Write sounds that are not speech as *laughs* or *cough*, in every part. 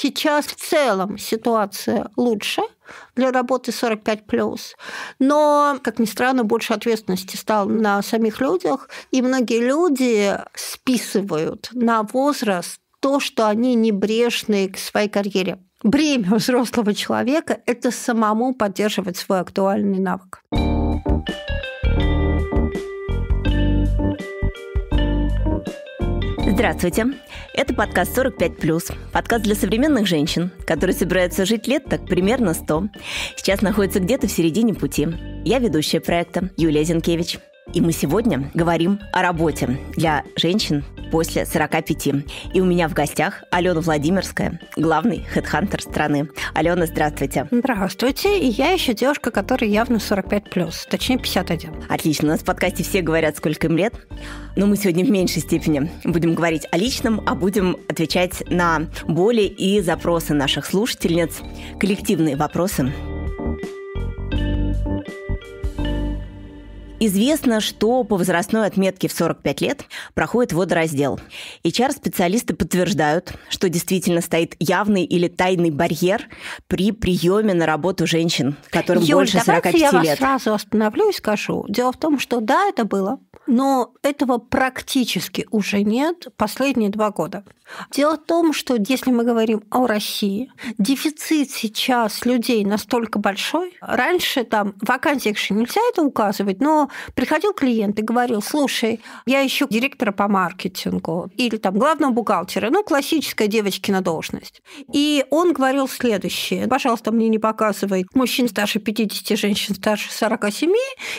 сейчас в целом ситуация лучше для работы 45 плюс. Но, как ни странно, больше ответственности стало на самих людях, и многие люди списывают на возраст то, что они небрежные к своей карьере. Бремя взрослого человека – это самому поддерживать свой актуальный навык. Здравствуйте! Это подкаст «45+,» подкаст для современных женщин, которые собираются жить лет так примерно 100. Сейчас находится где-то в середине пути. Я ведущая проекта Юлия Зинкевич. И мы сегодня говорим о работе для женщин после 45. И у меня в гостях Алена Владимирская, главный хедхантер страны. Алена, здравствуйте. Здравствуйте. И я еще девушка, которая явно 45+, плюс, точнее 51. Отлично. У нас в подкасте все говорят, сколько им лет. Но мы сегодня в меньшей степени будем говорить о личном, а будем отвечать на боли и запросы наших слушательниц, коллективные вопросы. Известно, что по возрастной отметке в 45 лет проходит водораздел. HR-специалисты подтверждают, что действительно стоит явный или тайный барьер при приеме на работу женщин, которым Юль, больше 45 лет. я вас сразу остановлю и скажу. Дело в том, что да, это было, но этого практически уже нет последние два года. Дело в том, что если мы говорим о России, дефицит сейчас людей настолько большой, раньше там вакансиях нельзя это указывать, но приходил клиент и говорил, слушай, я ищу директора по маркетингу или там главного бухгалтера, ну, классическая девочки на должность. И он говорил следующее, пожалуйста, мне не показывай мужчин старше 50, женщин старше 47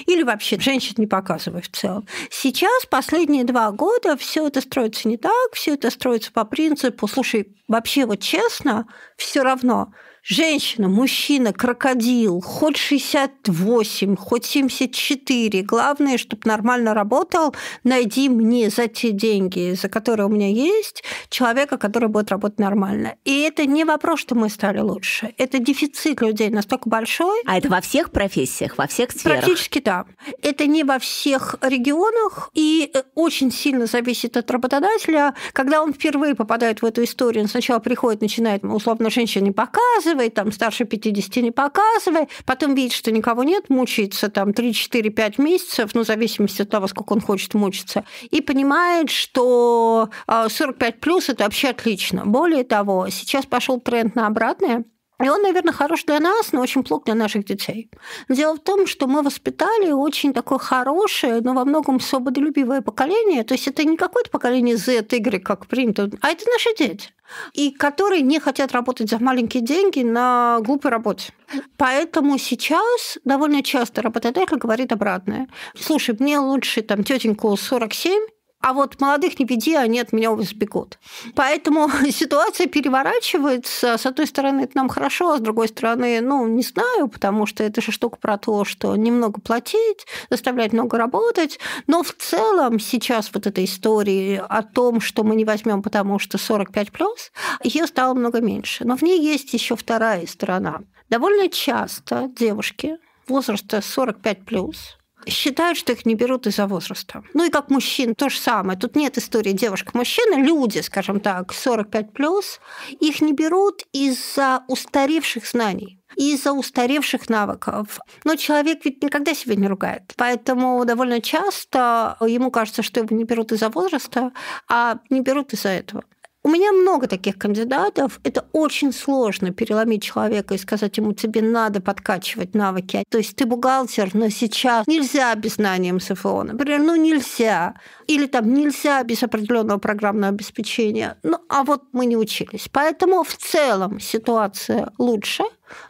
или вообще женщин не показывай в целом. Сейчас последние два года все это строится не так, все это строится по принципу, слушай, вообще вот честно, все равно – женщина, мужчина, крокодил, хоть 68, хоть 74, главное, чтобы нормально работал, найди мне за те деньги, за которые у меня есть, человека, который будет работать нормально. И это не вопрос, что мы стали лучше. Это дефицит людей настолько большой. А это во всех профессиях, во всех сферах? Практически да. Это не во всех регионах, и э, очень сильно зависит от работодателя. Когда он впервые попадает в эту историю, он сначала приходит, начинает, условно, женщине показывать, показывай, там старше 50 не показывай, потом видит, что никого нет, мучается там 3-4-5 месяцев, ну, в зависимости от того, сколько он хочет мучиться, и понимает, что 45 а, плюс это вообще отлично. Более того, сейчас пошел тренд на обратное – и он, наверное, хорош для нас, но очень плох для наших детей. Дело в том, что мы воспитали очень такое хорошее, но во многом свободолюбивое поколение. То есть это не какое-то поколение Z, Y, как принято, а это наши дети и которые не хотят работать за маленькие деньги на глупой работе. Поэтому сейчас довольно часто работодатель говорит обратное. Слушай, мне лучше там тетеньку 47, а вот молодых не беди, они от меня сбегут. Поэтому *laughs* ситуация переворачивается. С одной стороны, это нам хорошо, а с другой стороны, ну, не знаю, потому что это же штука про то, что немного платить, заставлять много работать. Но в целом сейчас вот эта история о том, что мы не возьмем, потому что 45 плюс, ее стало много меньше. Но в ней есть еще вторая сторона. Довольно часто девушки возраста 45 плюс считают, что их не берут из-за возраста. Ну и как мужчин то же самое. Тут нет истории девушек-мужчин. Люди, скажем так, 45 плюс, их не берут из-за устаревших знаний из-за устаревших навыков. Но человек ведь никогда себя не ругает. Поэтому довольно часто ему кажется, что его не берут из-за возраста, а не берут из-за этого. У меня много таких кандидатов. Это очень сложно переломить человека и сказать ему, тебе надо подкачивать навыки. То есть ты бухгалтер, но сейчас нельзя без знания МСФО. Например, ну нельзя. Или там нельзя без определенного программного обеспечения. Ну, а вот мы не учились. Поэтому в целом ситуация лучше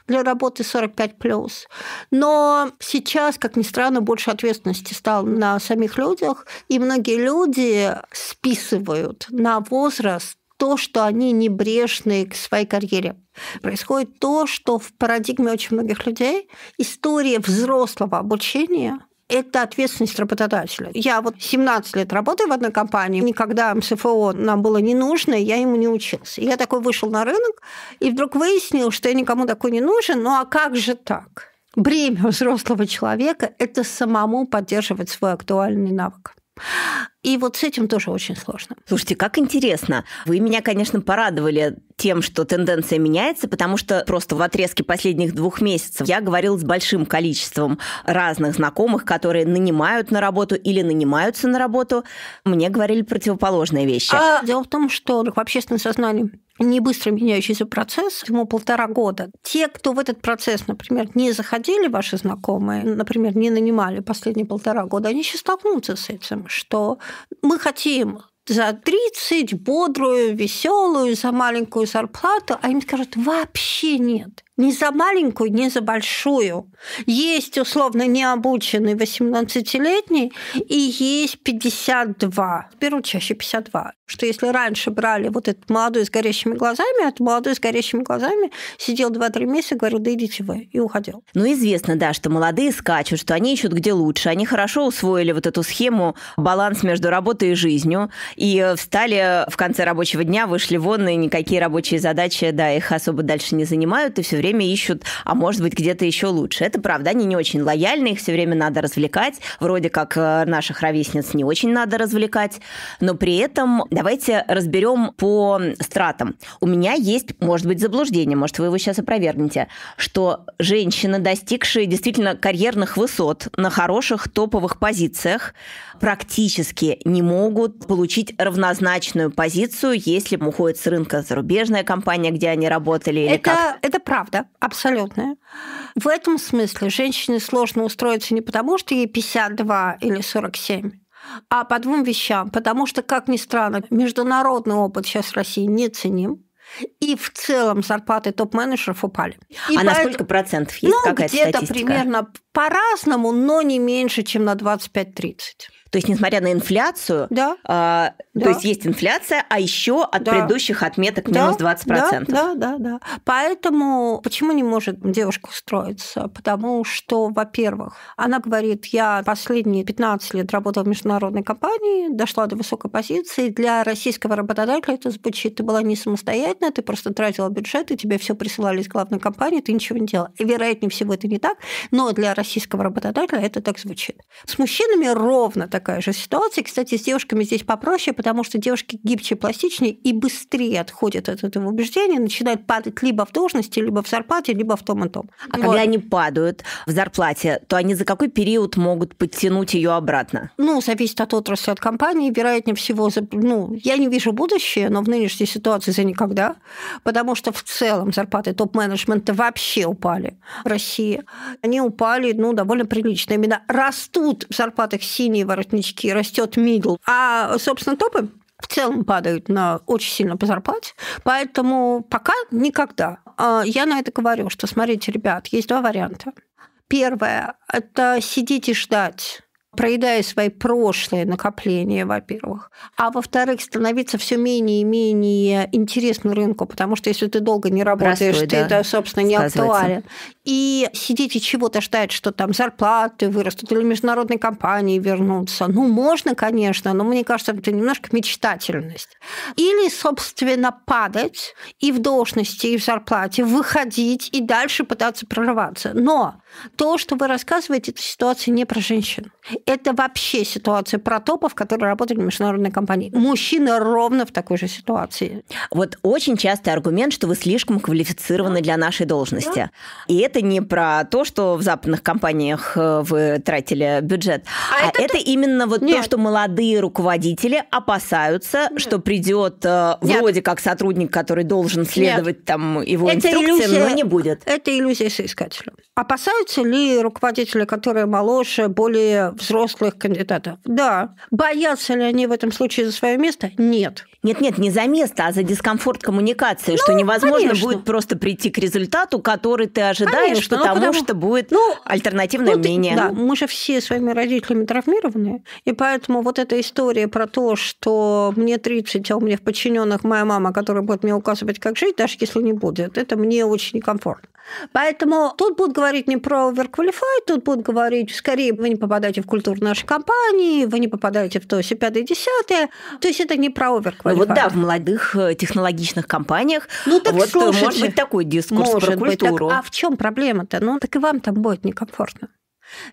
для работы 45 плюс. Но сейчас, как ни странно, больше ответственности стало на самих людях, и многие люди списывают на возраст то, что они не брешны к своей карьере. Происходит то, что в парадигме очень многих людей история взрослого обучения – это ответственность работодателя. Я вот 17 лет работаю в одной компании, никогда МСФО нам было не нужно, я ему не учился. Я такой вышел на рынок и вдруг выяснил, что я никому такой не нужен. Ну а как же так? Бремя взрослого человека – это самому поддерживать свой актуальный навык. И вот с этим тоже очень сложно. Слушайте, как интересно. Вы меня, конечно, порадовали тем, что тенденция меняется, потому что просто в отрезке последних двух месяцев я говорила с большим количеством разных знакомых, которые нанимают на работу или нанимаются на работу. Мне говорили противоположные вещи. А, дело в том, что в общественном сознании не быстро меняющийся процесс, ему полтора года. Те, кто в этот процесс, например, не заходили, ваши знакомые, например, не нанимали последние полтора года, они сейчас столкнутся с этим, что мы хотим за 30, бодрую, веселую, за маленькую зарплату, а им скажут, вообще нет ни за маленькую, ни за большую. Есть условно необученный 18-летний и есть 52. Беру чаще 52. Что если раньше брали вот этот молодой с горящими глазами, этот а молодой с горящими глазами сидел 2-3 месяца, говорил, да идите вы, и уходил. Ну, известно, да, что молодые скачут, что они ищут где лучше. Они хорошо усвоили вот эту схему, баланс между работой и жизнью, и э, встали в конце рабочего дня, вышли вон, и никакие рабочие задачи, да, их особо дальше не занимают, и все время время ищут, а может быть, где-то еще лучше. Это правда, они не очень лояльны, их все время надо развлекать. Вроде как э, наших ровесниц не очень надо развлекать. Но при этом давайте разберем по стратам. У меня есть, может быть, заблуждение, может, вы его сейчас опровергнете, что женщины, достигшие действительно карьерных высот на хороших топовых позициях, практически не могут получить равнозначную позицию, если уходит с рынка зарубежная компания, где они работали или это, как? Это правда, абсолютная. В этом смысле женщине сложно устроиться не потому, что ей 52 или 47, а по двум вещам. Потому что, как ни странно, международный опыт сейчас в России не ценим. И в целом зарплаты топ-менеджеров упали. И а поэтому... на сколько процентов есть ну, какая-то где-то статистика? примерно по-разному, но не меньше, чем на 25-30. То есть, несмотря на инфляцию, да. А, да. то есть есть инфляция, а еще от да. предыдущих отметок да. минус 20%. Да, да, да, да. Поэтому почему не может девушка устроиться? Потому что, во-первых, она говорит, я последние 15 лет работала в международной компании, дошла до высокой позиции. Для российского работодателя это звучит, ты была не самостоятельна, ты просто тратила бюджет, и тебе все присылали из главной компании, ты ничего не делала. И, вероятнее всего, это не так, но для российского работодателя это так звучит. С мужчинами ровно так такая же ситуация. Кстати, с девушками здесь попроще, потому что девушки гибче, пластичнее и быстрее отходят от этого убеждения, начинают падать либо в должности, либо в зарплате, либо в том и том. А вот. когда они падают в зарплате, то они за какой период могут подтянуть ее обратно? Ну, зависит от отрасли, от компании. Вероятнее всего, ну, я не вижу будущее, но в нынешней ситуации за никогда, потому что в целом зарплаты топ-менеджмента вообще упали в России. Они упали, ну, довольно прилично. Именно растут в зарплатах синие воротнички пятнички, растет мидл. А, собственно, топы в целом падают на очень сильно по зарплате, поэтому пока никогда. А, я на это говорю, что смотрите, ребят, есть два варианта. Первое – это сидеть и ждать проедая свои прошлые накопления, во-первых. А во-вторых, становиться все менее и менее интересным рынку, потому что если ты долго не работаешь, Простой, ты, да, это, собственно, не актуален. И сидеть и чего-то ждать, что там зарплаты вырастут или международные компании вернутся. Ну, можно, конечно, но мне кажется, это немножко мечтательность. Или, собственно, падать и в должности, и в зарплате, выходить и дальше пытаться прорываться. Но то, что вы рассказываете, это ситуация не про женщин. Это вообще ситуация про топов, которые работали в международной компании. Мужчина ровно в такой же ситуации. Вот очень частый аргумент, что вы слишком квалифицированы да. для нашей должности. Да. И это не про то, что в западных компаниях э, вы тратили бюджет, а, а это, это именно вот Нет. то, что молодые руководители опасаются, Нет. что придет э, вроде как сотрудник, который должен следовать Нет. там его это инструкциям, иллюзия... но не будет. Это иллюзия соискателя. Опасаются Боятся ли руководители, которые моложе, более взрослых кандидатов? Да. Боятся ли они в этом случае за свое место? Нет. Нет-нет, не за место, а за дискомфорт коммуникации, ну, что невозможно конечно. будет просто прийти к результату, который ты ожидаешь, конечно, ну, потому, потому что будет ну, альтернативное ну, мнение. Ты, да, мы же все своими родителями травмированы, и поэтому вот эта история про то, что мне 30, а у меня в подчиненных моя мама, которая будет мне указывать, как жить, даже если не будет, это мне очень некомфортно. Поэтому тут будут говорить не про overqualified, тут будут говорить, скорее, вы не попадаете в культуру нашей компании, вы не попадаете в то, все пятое, десятое. То есть это не про overqualified qualified. Вот да, в молодых э, технологичных компаниях. Ну так вот, э, может быть такой дискурс может про культуру. Быть, так, а в чем проблема-то? Ну так и вам там будет некомфортно.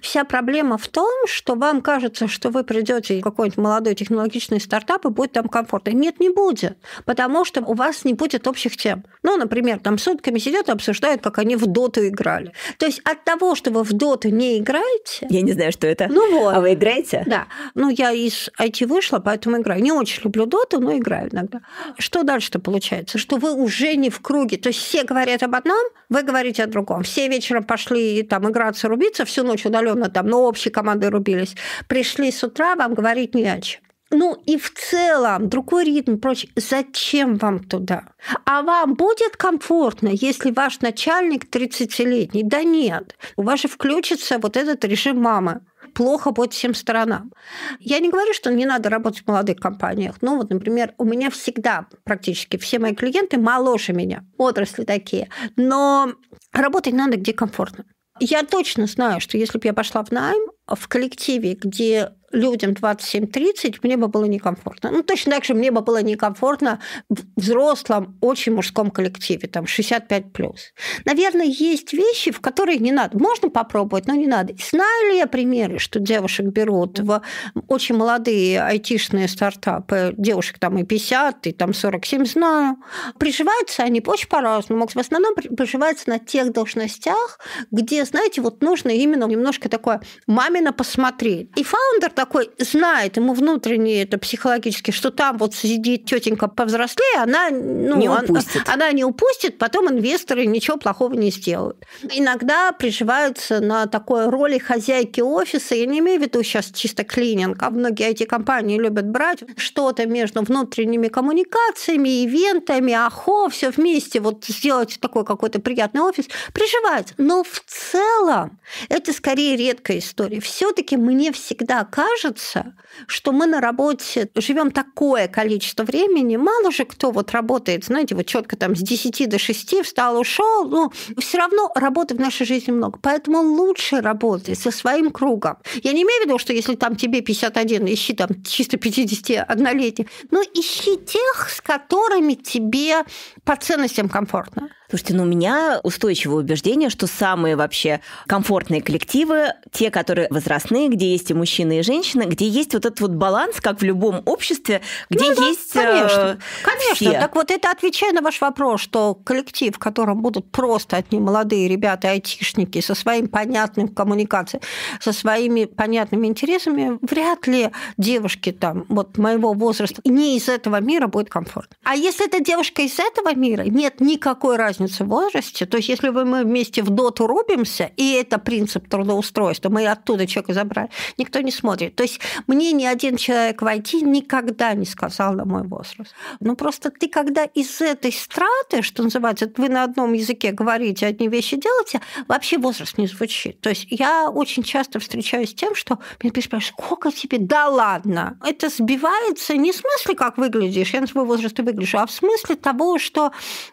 Вся проблема в том, что вам кажется, что вы придете в какой-нибудь молодой технологичный стартап и будет там комфортно. Нет, не будет, потому что у вас не будет общих тем. Ну, например, там сутками сидят и обсуждают, как они в доту играли. То есть от того, что вы в доту не играете... Я не знаю, что это. Ну вот. А вы играете? Да. Ну, я из IT вышла, поэтому играю. Не очень люблю доту, но играю иногда. Что дальше-то получается? Что вы уже не в круге. То есть все говорят об одном, вы говорите о другом. Все вечером пошли там играться, рубиться, всю ночь удаленно там, но общей командой рубились. Пришли с утра, вам говорить не о чем. Ну и в целом другой ритм, прочее. Зачем вам туда? А вам будет комфортно, если ваш начальник 30-летний? Да нет. У вас же включится вот этот режим мамы плохо будет всем сторонам. Я не говорю, что не надо работать в молодых компаниях. Ну, вот, например, у меня всегда практически все мои клиенты моложе меня, отрасли такие. Но работать надо где комфортно. Я точно знаю, что если бы я пошла в найм в коллективе, где людям 27-30, мне бы было некомфортно. Ну, точно так же мне бы было некомфортно в взрослом, очень мужском коллективе, там, 65+. плюс. Наверное, есть вещи, в которые не надо. Можно попробовать, но не надо. Знаю ли я примеры, что девушек берут в очень молодые айтишные стартапы, девушек там и 50, и там 47, знаю. Приживаются они очень по-разному. В основном приживаются на тех должностях, где, знаете, вот нужно именно немножко такое мамина посмотреть. И фаундер такой знает, ему внутренне это психологически, что там вот сидит тетенька повзрослее, она, ну, не упустит. Она, она не упустит, потом инвесторы ничего плохого не сделают. Иногда приживаются на такой роли хозяйки офиса, я не имею в виду сейчас чисто клининг, а многие IT-компании любят брать что-то между внутренними коммуникациями, ивентами, ахо, все вместе, вот сделать такой какой-то приятный офис, приживается. Но в целом это скорее редкая история. все таки мне всегда кажется, кажется, что мы на работе живем такое количество времени, мало же кто вот работает, знаете, вот четко там с 10 до 6 встал, ушел, ну, все равно работы в нашей жизни много. Поэтому лучше работать со своим кругом. Я не имею в виду, что если там тебе 51, ищи там чисто 51-летних, но ищи тех, с которыми тебе по ценностям комфортно. Слушайте, ну у меня устойчивое убеждение, что самые вообще комфортные коллективы, те, которые возрастные, где есть и мужчины, и женщины, где есть вот этот вот баланс, как в любом обществе, где ну, да, есть э, конечно, конечно. Все. Так вот это отвечая на ваш вопрос, что коллектив, в котором будут просто одни молодые ребята, айтишники со своим понятным коммуникацией, со своими понятными интересами, вряд ли девушки там вот моего возраста не из этого мира будет комфортно. А если это девушка из этого мира. Нет никакой разницы в возрасте. То есть если мы вместе в доту рубимся, и это принцип трудоустройства, мы оттуда человека забрали, никто не смотрит. То есть мне ни один человек войти никогда не сказал на мой возраст. Ну просто ты когда из этой страты, что называется, вы на одном языке говорите, одни вещи делаете, вообще возраст не звучит. То есть я очень часто встречаюсь с тем, что мне пишут, сколько тебе? Да ладно. Это сбивается не в смысле, как выглядишь, я на свой возраст и выгляжу, а в смысле того, что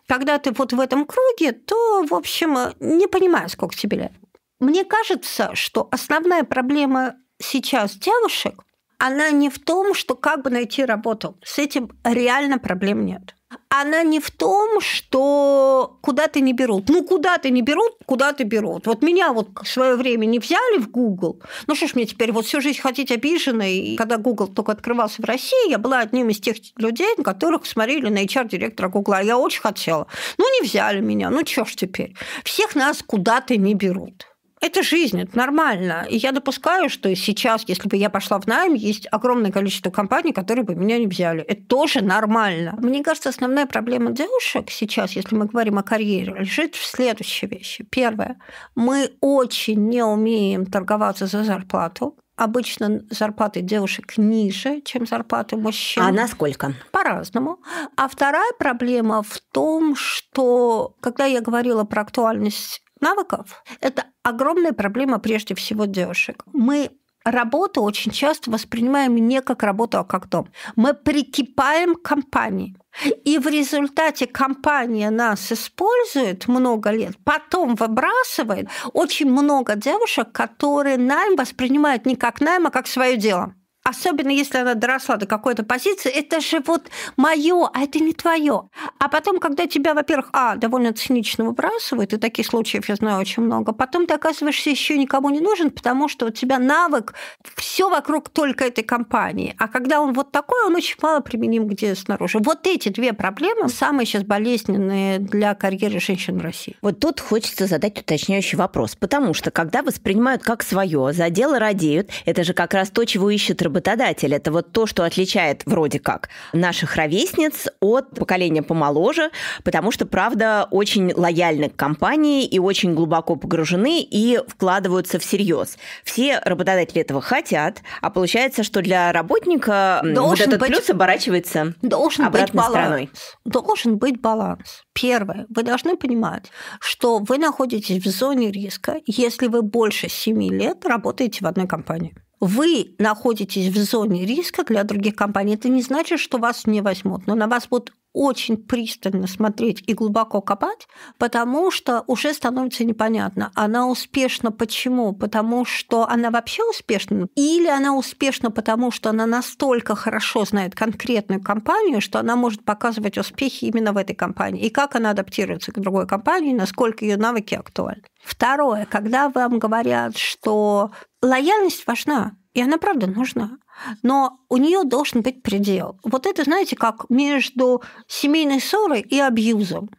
когда ты вот в этом круге, то, в общем, не понимаю, сколько тебе лет. Мне кажется, что основная проблема сейчас девушек, она не в том, что как бы найти работу. С этим реально проблем нет она не в том, что куда-то не берут. Ну, куда-то не берут, куда-то берут. Вот меня вот в свое время не взяли в Google. Ну, что ж мне теперь вот всю жизнь хотеть обиженной. И когда Google только открывался в России, я была одним из тех людей, которых смотрели на HR-директора Google. я очень хотела. Ну, не взяли меня. Ну, что ж теперь. Всех нас куда-то не берут. Это жизнь, это нормально. И я допускаю, что сейчас, если бы я пошла в найм, есть огромное количество компаний, которые бы меня не взяли. Это тоже нормально. Мне кажется, основная проблема девушек сейчас, если мы говорим о карьере, лежит в следующей вещи. Первое. Мы очень не умеем торговаться за зарплату. Обычно зарплаты девушек ниже, чем зарплаты мужчин. А на сколько? По-разному. А вторая проблема в том, что когда я говорила про актуальность навыков – это огромная проблема прежде всего девушек. Мы работу очень часто воспринимаем не как работу, а как дом. Мы прикипаем к компании. И в результате компания нас использует много лет, потом выбрасывает очень много девушек, которые найм воспринимают не как найм, а как свое дело особенно если она доросла до какой-то позиции, это же вот мое, а это не твое. А потом, когда тебя, во-первых, а, довольно цинично выбрасывают, и таких случаев я знаю очень много, потом ты оказываешься еще никому не нужен, потому что у тебя навык все вокруг только этой компании. А когда он вот такой, он очень мало применим где снаружи. Вот эти две проблемы самые сейчас болезненные для карьеры женщин в России. Вот тут хочется задать уточняющий вопрос, потому что когда воспринимают как свое, за дело радеют, это же как раз то, чего ищет работодатель работодатель. Это вот то, что отличает вроде как наших ровесниц от поколения помоложе, потому что, правда, очень лояльны к компании и очень глубоко погружены и вкладываются всерьез. Все работодатели этого хотят, а получается, что для работника должен вот этот быть, плюс оборачивается должен обратной быть баланс. стороной. Должен быть баланс. Первое. Вы должны понимать, что вы находитесь в зоне риска, если вы больше 7 лет работаете в одной компании вы находитесь в зоне риска для других компаний. Это не значит, что вас не возьмут, но на вас будут очень пристально смотреть и глубоко копать, потому что уже становится непонятно, она успешна почему? Потому что она вообще успешна? Или она успешна потому, что она настолько хорошо знает конкретную компанию, что она может показывать успехи именно в этой компании? И как она адаптируется к другой компании, насколько ее навыки актуальны? Второе, когда вам говорят, что лояльность важна, и она правда нужна но у нее должен быть предел. Вот это, знаете, как между семейной ссорой и абьюзом.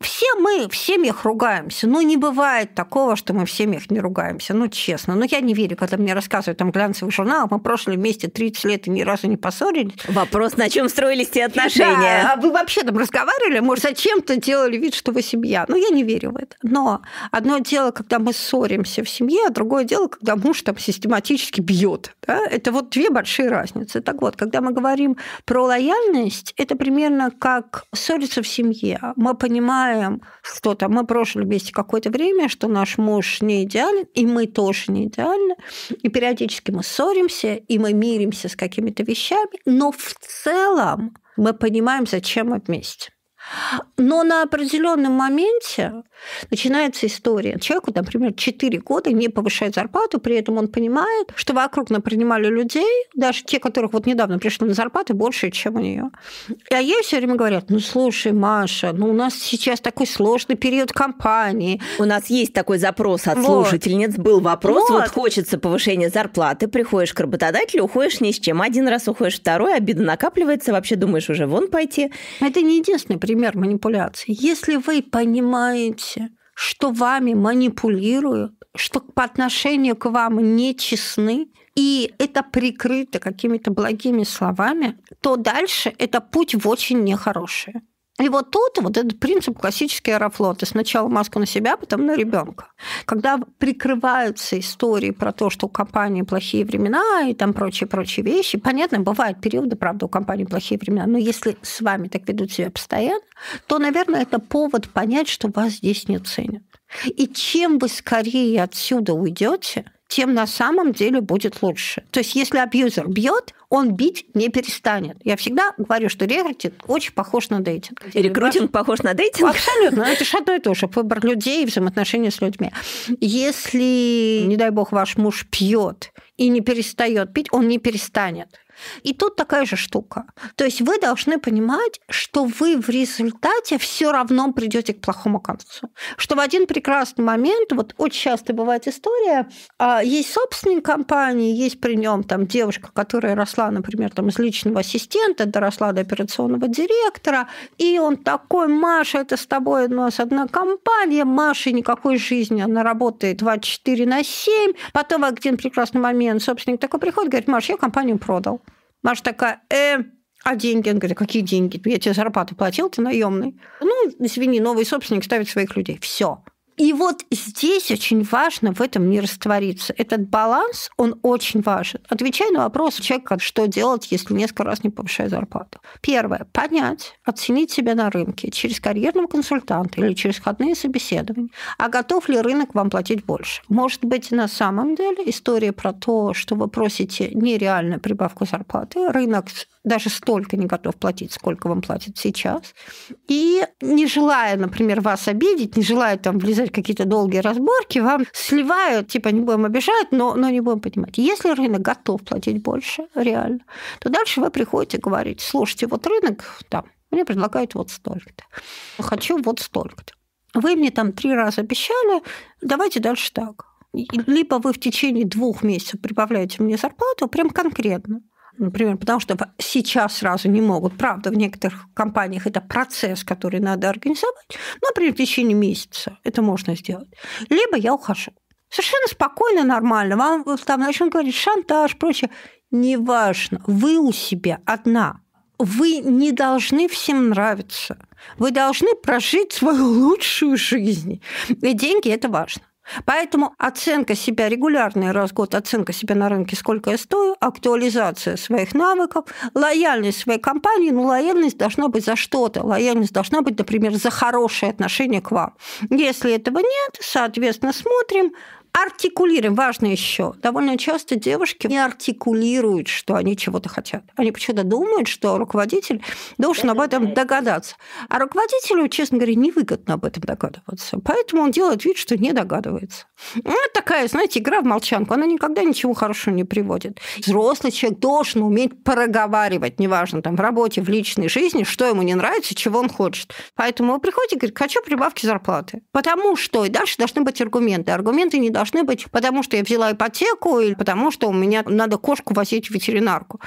Все мы в семьях ругаемся. Ну, не бывает такого, что мы в семьях не ругаемся. Ну, честно. Но ну, я не верю, когда мне рассказывают там глянцевый журнал, мы прошли вместе 30 лет и ни разу не поссорились. Вопрос, на чем строились те отношения. Да, а вы вообще там разговаривали? Может, зачем-то делали вид, что вы семья? Ну, я не верю в это. Но одно дело, когда мы ссоримся в семье, а другое дело, когда муж там систематически бьет. Да? Это вот две большие разницы. Так вот, когда мы говорим про лояльность, это примерно как ссориться в семье. Мы понимаем, понимаем что-то. Мы прожили вместе какое-то время, что наш муж не идеален, и мы тоже не идеальны. И периодически мы ссоримся, и мы миримся с какими-то вещами, но в целом мы понимаем, зачем мы вместе. Но на определенном моменте начинается история. Человеку, например, 4 года не повышает зарплату, при этом он понимает, что вокруг напринимали людей, даже те, которых вот недавно пришли на зарплату, больше, чем у нее. А ей все время говорят, ну слушай, Маша, ну у нас сейчас такой сложный период компании. У нас есть такой запрос от вот. слушательниц, был вопрос, вот. вот хочется повышения зарплаты, приходишь к работодателю, уходишь ни с чем. Один раз уходишь, второй, обида накапливается, вообще думаешь уже вон пойти. Это не единственный пример пример манипуляции. Если вы понимаете, что вами манипулируют, что по отношению к вам нечестны, и это прикрыто какими-то благими словами, то дальше это путь в очень нехорошее. И вот тут вот этот принцип классический аэрофлота. Сначала маску на себя, а потом на ребенка. Когда прикрываются истории про то, что у компании плохие времена и там прочие-прочие вещи, понятно, бывают периоды, правда, у компании плохие времена, но если с вами так ведут себя постоянно, то, наверное, это повод понять, что вас здесь не ценят. И чем вы скорее отсюда уйдете, тем на самом деле будет лучше. То есть если абьюзер бьет, он бить не перестанет. Я всегда говорю, что рекрутинг очень похож на дейтинг. И рекрутинг Ваш... похож на дейтинг? Абсолютно. Это же одно и то же. Выбор людей, взаимоотношения с людьми. Если, не дай бог, ваш муж пьет и не перестает пить, он не перестанет. И тут такая же штука. То есть вы должны понимать, что вы в результате все равно придете к плохому концу. Что в один прекрасный момент, вот очень часто бывает история, а, есть собственник компании, есть при нем там девушка, которая росла, например, там из личного ассистента, доросла до операционного директора, и он такой, Маша, это с тобой у нас одна компания, Маша никакой жизни, она работает 24 на 7. Потом в один прекрасный момент собственник такой приходит, говорит, Маша, я компанию продал. Маша такая, э, а деньги? Он говорит, какие деньги? Я тебе зарплату платил, ты наемный. Ну, извини, новый собственник ставит своих людей. Все. И вот здесь очень важно в этом не раствориться. Этот баланс, он очень важен. Отвечай на вопрос человека, что делать, если несколько раз не повышая зарплату. Первое. Понять, оценить себя на рынке через карьерного консультанта или через входные собеседования. А готов ли рынок вам платить больше? Может быть, на самом деле история про то, что вы просите нереальную прибавку зарплаты, рынок даже столько не готов платить, сколько вам платят сейчас. И не желая, например, вас обидеть, не желая там влезать какие-то долгие разборки, вам сливают, типа не будем обижать, но, но не будем понимать. Если рынок готов платить больше, реально, то дальше вы приходите говорить, слушайте, вот рынок там, мне предлагают вот столько-то. Хочу вот столько-то. Вы мне там три раза обещали, давайте дальше так либо вы в течение двух месяцев прибавляете мне зарплату, прям конкретно например, потому что сейчас сразу не могут. Правда, в некоторых компаниях это процесс, который надо организовать, но, например, в течение месяца это можно сделать. Либо я ухожу. Совершенно спокойно, нормально. Вам там начнут говорить шантаж, прочее. Неважно. Вы у себя одна. Вы не должны всем нравиться. Вы должны прожить свою лучшую жизнь. И деньги – это важно. Поэтому оценка себя регулярный раз в год, оценка себя на рынке, сколько я стою, актуализация своих навыков, лояльность своей компании, ну, лояльность должна быть за что-то. Лояльность должна быть, например, за хорошее отношение к вам. Если этого нет, соответственно, смотрим, артикулируем. Важно еще. Довольно часто девушки не артикулируют, что они чего-то хотят. Они почему-то думают, что руководитель должен об этом догадаться. А руководителю, честно говоря, невыгодно об этом догадываться. Поэтому он делает вид, что не догадывается. Ну, такая, знаете, игра в молчанку. Она никогда ничего хорошего не приводит. Взрослый человек должен уметь проговаривать, неважно, там, в работе, в личной жизни, что ему не нравится, чего он хочет. Поэтому он приходит и говорит, хочу прибавки зарплаты. Потому что и дальше должны быть аргументы. Аргументы не должны должны быть, потому что я взяла ипотеку или потому что у меня надо кошку возить в ветеринарку.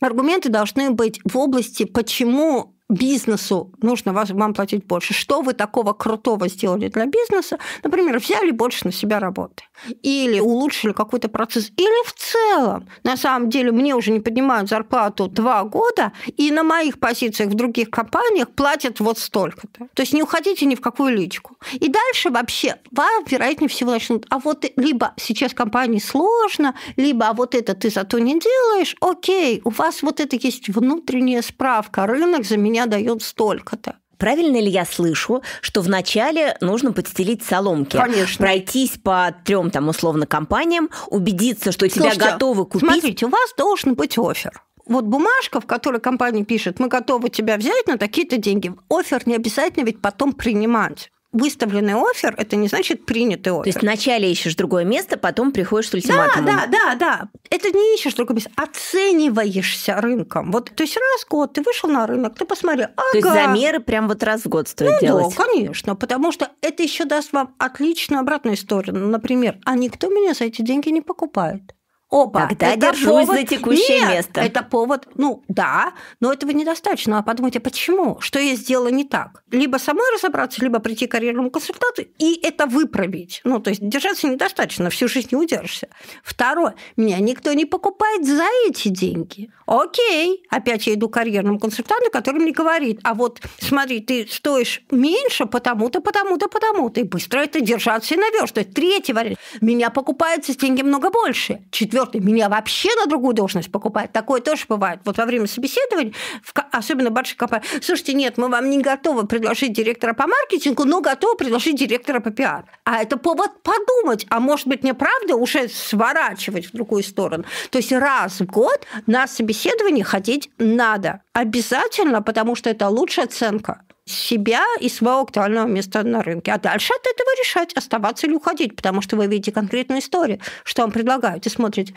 Аргументы должны быть в области, почему бизнесу нужно вас, вам платить больше. Что вы такого крутого сделали для бизнеса? Например, взяли больше на себя работы. Или улучшили какой-то процесс. Или в целом, на самом деле, мне уже не поднимают зарплату два года, и на моих позициях в других компаниях платят вот столько-то. То есть не уходите ни в какую личку. И дальше вообще вам, вероятнее всего, начнут, а вот либо сейчас компании сложно, либо а вот это ты зато не делаешь, окей, у вас вот это есть внутренняя справка, рынок за меня меня дают столько-то. Правильно ли я слышу, что вначале нужно подстелить соломки? Конечно. Пройтись по трем там условно компаниям, убедиться, что Слушайте, тебя готовы купить. Смотрите, у вас должен быть офер. Вот бумажка, в которой компания пишет, мы готовы тебя взять на такие-то деньги. Офер не обязательно ведь потом принимать выставленный офер, это не значит принятый офер. То есть вначале ищешь другое место, потом приходишь с ультиматумом. Да, да, да, да. Это не ищешь другое место, оцениваешься рынком. Вот, то есть раз в год ты вышел на рынок, ты посмотри, ага. То есть замеры прям вот раз в год стоит ну, делать. Да, конечно, потому что это еще даст вам отличную обратную сторону. Например, а никто меня за эти деньги не покупает опа, Тогда это держусь повод... за текущее Нет, место. это повод, ну да, но этого недостаточно. А подумайте, почему? Что я сделала не так? Либо самой разобраться, либо прийти к карьерному консультанту и это выправить. Ну, то есть держаться недостаточно, всю жизнь не удержишься. Второе, меня никто не покупает за эти деньги. Окей, опять я иду к карьерному консультанту, который мне говорит, а вот смотри, ты стоишь меньше потому-то, потому-то, потому-то, и быстро это держаться и наверстывать. Третий вариант, меня покупают за деньги много больше. Четвертый черт, меня вообще на другую должность покупают. Такое тоже бывает. Вот во время собеседования, в, особенно в компании слушайте, нет, мы вам не готовы предложить директора по маркетингу, но готовы предложить директора по пиар. А это повод подумать, а может быть, мне правда уже сворачивать в другую сторону. То есть раз в год на собеседование ходить надо. Обязательно, потому что это лучшая оценка себя и своего актуального места на рынке. А дальше от этого решать, оставаться или уходить, потому что вы видите конкретную историю, что вам предлагают, и смотрите,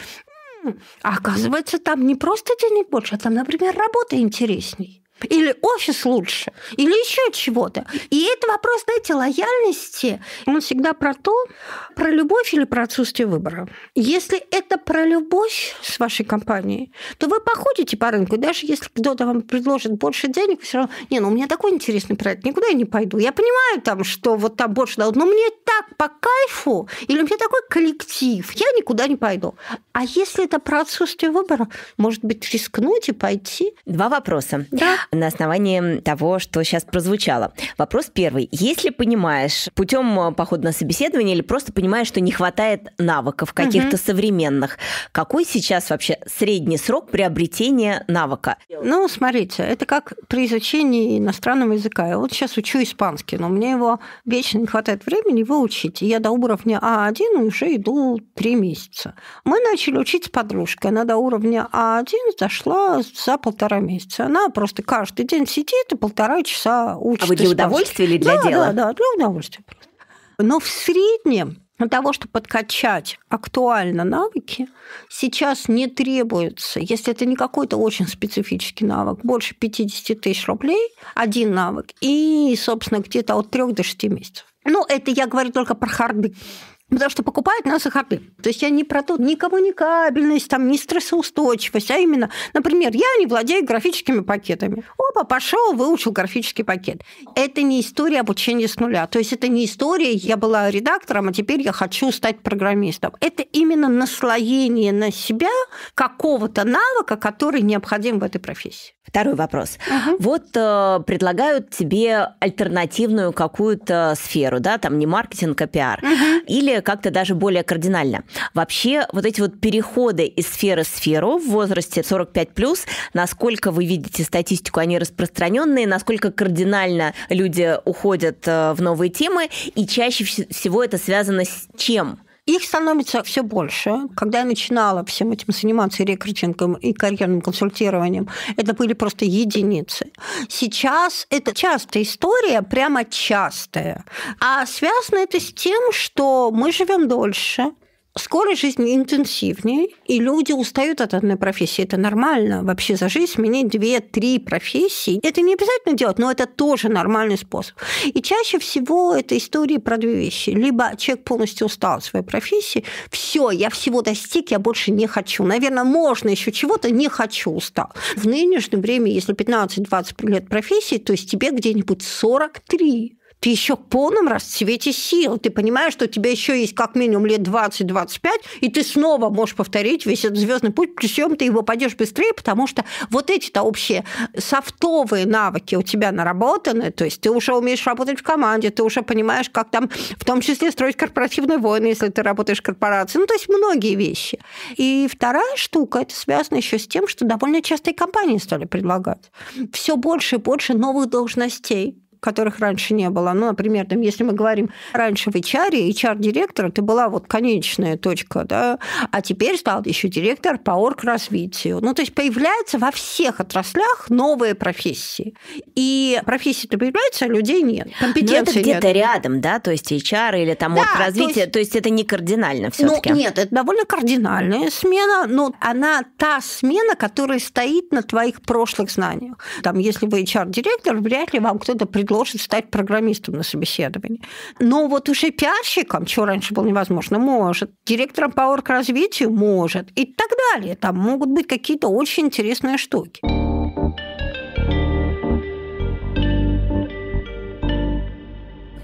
а оказывается, там не просто денег больше, а там, например, работа интересней или офис лучше, или еще чего-то. И это вопрос, знаете, лояльности. Он всегда про то, про любовь или про отсутствие выбора. Если это про любовь с вашей компанией, то вы походите по рынку, даже если кто-то вам предложит больше денег, все равно, не, ну у меня такой интересный проект, никуда я не пойду. Я понимаю там, что вот там больше дадут, но мне так по кайфу, или у меня такой коллектив, я никуда не пойду. А если это про отсутствие выбора, может быть, рискнуть и пойти? Два вопроса. Да на основании того, что сейчас прозвучало. Вопрос первый. Если понимаешь путем э, похода на собеседование или просто понимаешь, что не хватает навыков каких-то угу. современных, какой сейчас вообще средний срок приобретения навыка? Ну, смотрите, это как при изучении иностранного языка. Я вот сейчас учу испанский, но мне его вечно не хватает времени его учить. И я до уровня А1 уже иду три месяца. Мы начали учить с подружкой. Она до уровня А1 зашла за полтора месяца. Она просто каждый день сидит и полтора часа учит. А вы для удовольствия или для да, дела? Да, да, для удовольствия. Но в среднем для того, чтобы подкачать актуально навыки, сейчас не требуется, если это не какой-то очень специфический навык, больше 50 тысяч рублей один навык и, собственно, где-то от 3 до 6 месяцев. Ну, это я говорю только про харды. Потому что покупают нас и харды. То есть я не про то, не коммуникабельность, там, не стрессоустойчивость, а именно, например, я не владею графическими пакетами. Опа, пошел, выучил графический пакет. Это не история обучения с нуля. То есть это не история, я была редактором, а теперь я хочу стать программистом. Это именно наслоение на себя какого-то навыка, который необходим в этой профессии. Второй вопрос. Угу. Вот э, предлагают тебе альтернативную какую-то сферу, да, там не маркетинг, а пиар. Угу. Или как-то даже более кардинально. Вообще, вот эти вот переходы из сферы в сферу в возрасте 45+, насколько вы видите статистику, они распространенные, насколько кардинально люди уходят э, в новые темы, и чаще всего это связано с чем? Их становится все больше. Когда я начинала всем этим заниматься рекрутингом и карьерным консультированием, это были просто единицы. Сейчас это частая история, прямо частая. А связано это с тем, что мы живем дольше, Скорость жизни интенсивнее, и люди устают от одной профессии. Это нормально. Вообще за жизнь сменить две-три профессии. Это не обязательно делать, но это тоже нормальный способ. И чаще всего это истории про две вещи. Либо человек полностью устал от своей профессии. Все, я всего достиг, я больше не хочу. Наверное, можно еще чего-то, не хочу, устал. В нынешнее время, если 15-20 лет профессии, то есть тебе где-нибудь 43 ты еще в полном расцвете сил. Ты понимаешь, что у тебя еще есть как минимум лет 20-25, и ты снова можешь повторить весь этот звездный путь, причем ты его пойдешь быстрее, потому что вот эти-то общие софтовые навыки у тебя наработаны, то есть ты уже умеешь работать в команде, ты уже понимаешь, как там в том числе строить корпоративные войны, если ты работаешь в корпорации. Ну, то есть многие вещи. И вторая штука, это связано еще с тем, что довольно часто и компании стали предлагать. Все больше и больше новых должностей которых раньше не было. Ну, например, там, если мы говорим раньше в HR, HR-директора, ты была вот конечная точка, да, а теперь стал еще директор по оргразвитию. Ну, то есть появляются во всех отраслях новые профессии. И профессии-то появляются, а людей нет. Компетенции Но это где-то рядом, да, то есть HR или там да, орг то есть... то есть это не кардинально все таки Ну, нет, это довольно кардинальная смена, но она та смена, которая стоит на твоих прошлых знаниях. Там, если вы HR-директор, вряд ли вам кто-то предложит должен стать программистом на собеседовании. Но вот уже пиарщиком, чего раньше было невозможно, может. Директором по оргразвитию может. И так далее. Там могут быть какие-то очень интересные штуки.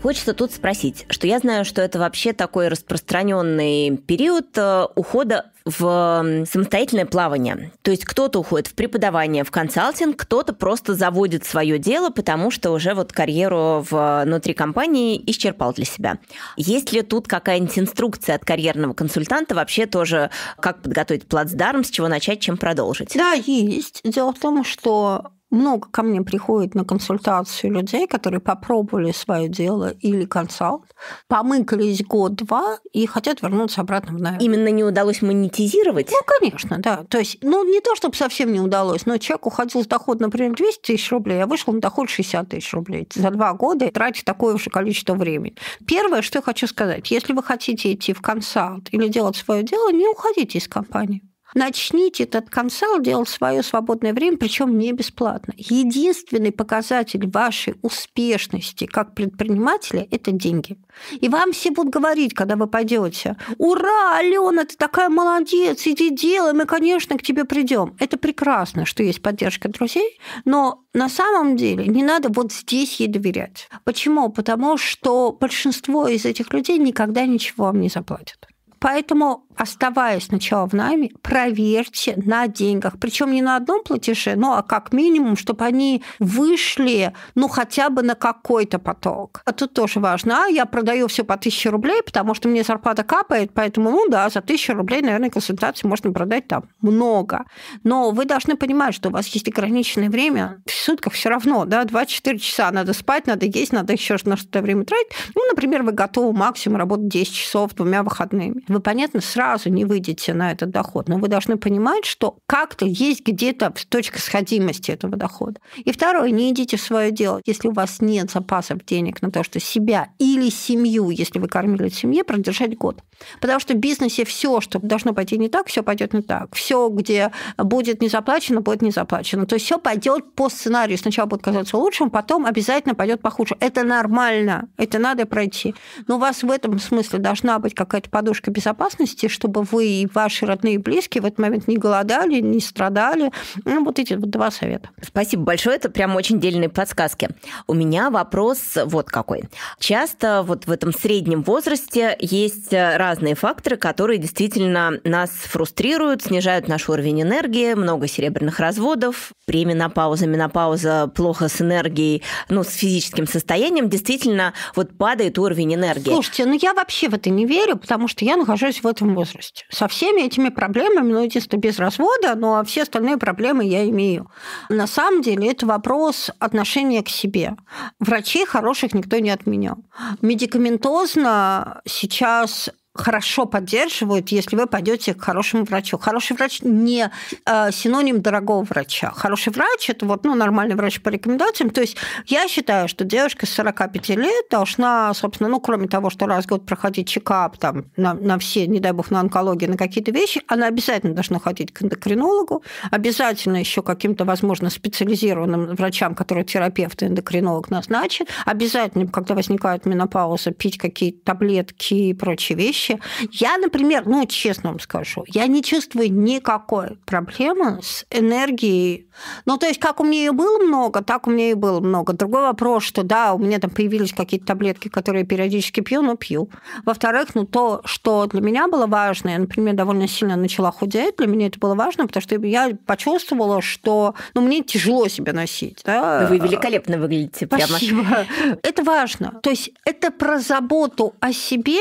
Хочется тут спросить, что я знаю, что это вообще такой распространенный период э, ухода в самостоятельное плавание. То есть кто-то уходит в преподавание, в консалтинг, кто-то просто заводит свое дело, потому что уже вот карьеру э, внутри компании исчерпал для себя. Есть ли тут какая-нибудь инструкция от карьерного консультанта вообще тоже, э, как подготовить плацдарм, с чего начать, чем продолжить? Да, есть. Дело в том, что много ко мне приходит на консультацию людей, которые попробовали свое дело или консалт, помыкались год-два и хотят вернуться обратно в найм. Именно не удалось монетизировать? Ну, конечно, да. То есть, ну, не то, чтобы совсем не удалось, но человек уходил с доход, например, 200 тысяч рублей, а вышел на доход 60 тысяч рублей за два года, тратя такое же количество времени. Первое, что я хочу сказать, если вы хотите идти в консалт или делать свое дело, не уходите из компании. Начните этот консалт, делать свое свободное время, причем не бесплатно. Единственный показатель вашей успешности как предпринимателя – это деньги. И вам все будут говорить, когда вы пойдете, «Ура, Алена, ты такая молодец, иди делай, мы, конечно, к тебе придем». Это прекрасно, что есть поддержка друзей, но на самом деле не надо вот здесь ей доверять. Почему? Потому что большинство из этих людей никогда ничего вам не заплатят. Поэтому оставаясь сначала в найме, проверьте на деньгах. Причем не на одном платеже, ну, а как минимум, чтобы они вышли, ну, хотя бы на какой-то поток. А тут тоже важно. А, я продаю все по 1000 рублей, потому что мне зарплата капает, поэтому, ну, да, за 1000 рублей, наверное, консультации можно продать там много. Но вы должны понимать, что у вас есть ограниченное время. В сутках все равно, да, 24 часа надо спать, надо есть, надо еще на что-то время тратить. Ну, например, вы готовы максимум работать 10 часов двумя выходными. Вы, понятно, сразу сразу не выйдете на этот доход. Но вы должны понимать, что как-то есть где-то точка сходимости этого дохода. И второе, не идите в свое дело. Если у вас нет запасов денег на то, что себя или семью, если вы кормили семье, продержать год. Потому что в бизнесе все, что должно пойти не так, все пойдет не так. Все, где будет не заплачено, будет не заплачено. То есть все пойдет по сценарию. Сначала будет казаться лучшим, потом обязательно пойдет похуже. Это нормально, это надо пройти. Но у вас в этом смысле должна быть какая-то подушка безопасности, чтобы вы и ваши родные и близкие в этот момент не голодали, не страдали. Ну, вот эти вот два совета. Спасибо большое, это прям очень дельные подсказки. У меня вопрос вот какой. Часто вот в этом среднем возрасте есть э, разные факторы, которые действительно нас фрустрируют, снижают наш уровень энергии, много серебряных разводов, премиопауза, менопауза, плохо с энергией, ну, с физическим состоянием, действительно вот падает уровень энергии. Слушайте, ну я вообще в это не верю, потому что я нахожусь в этом возрасте возрасте. Со всеми этими проблемами, ну, единственно, без развода, но ну, а все остальные проблемы я имею. На самом деле это вопрос отношения к себе. Врачей хороших никто не отменял. Медикаментозно сейчас хорошо поддерживают, если вы пойдете к хорошему врачу. Хороший врач не э, синоним дорогого врача. Хороший врач это вот ну, нормальный врач по рекомендациям. То есть я считаю, что девушка с 45 лет должна, собственно, ну, кроме того, что раз в год проходить чекап там, на, на все, не дай бог, на онкологию, на какие-то вещи, она обязательно должна ходить к эндокринологу, обязательно еще каким-то, возможно, специализированным врачам, которые терапевт и эндокринолог назначен, обязательно, когда возникает менопауза, пить какие-то таблетки и прочие вещи, вещи. Я, например, ну, честно вам скажу, я не чувствую никакой проблемы с энергией. Ну, то есть, как у меня ее было много, так у меня и было много. Другой вопрос, что, да, у меня там появились какие-то таблетки, которые я периодически пью, но пью. Во-вторых, ну, то, что для меня было важно, я, например, довольно сильно начала худеть, для меня это было важно, потому что я почувствовала, что, ну, мне тяжело себя носить, да. Ну, вы великолепно выглядите Спасибо. прямо. Это важно. То есть, это про заботу о себе,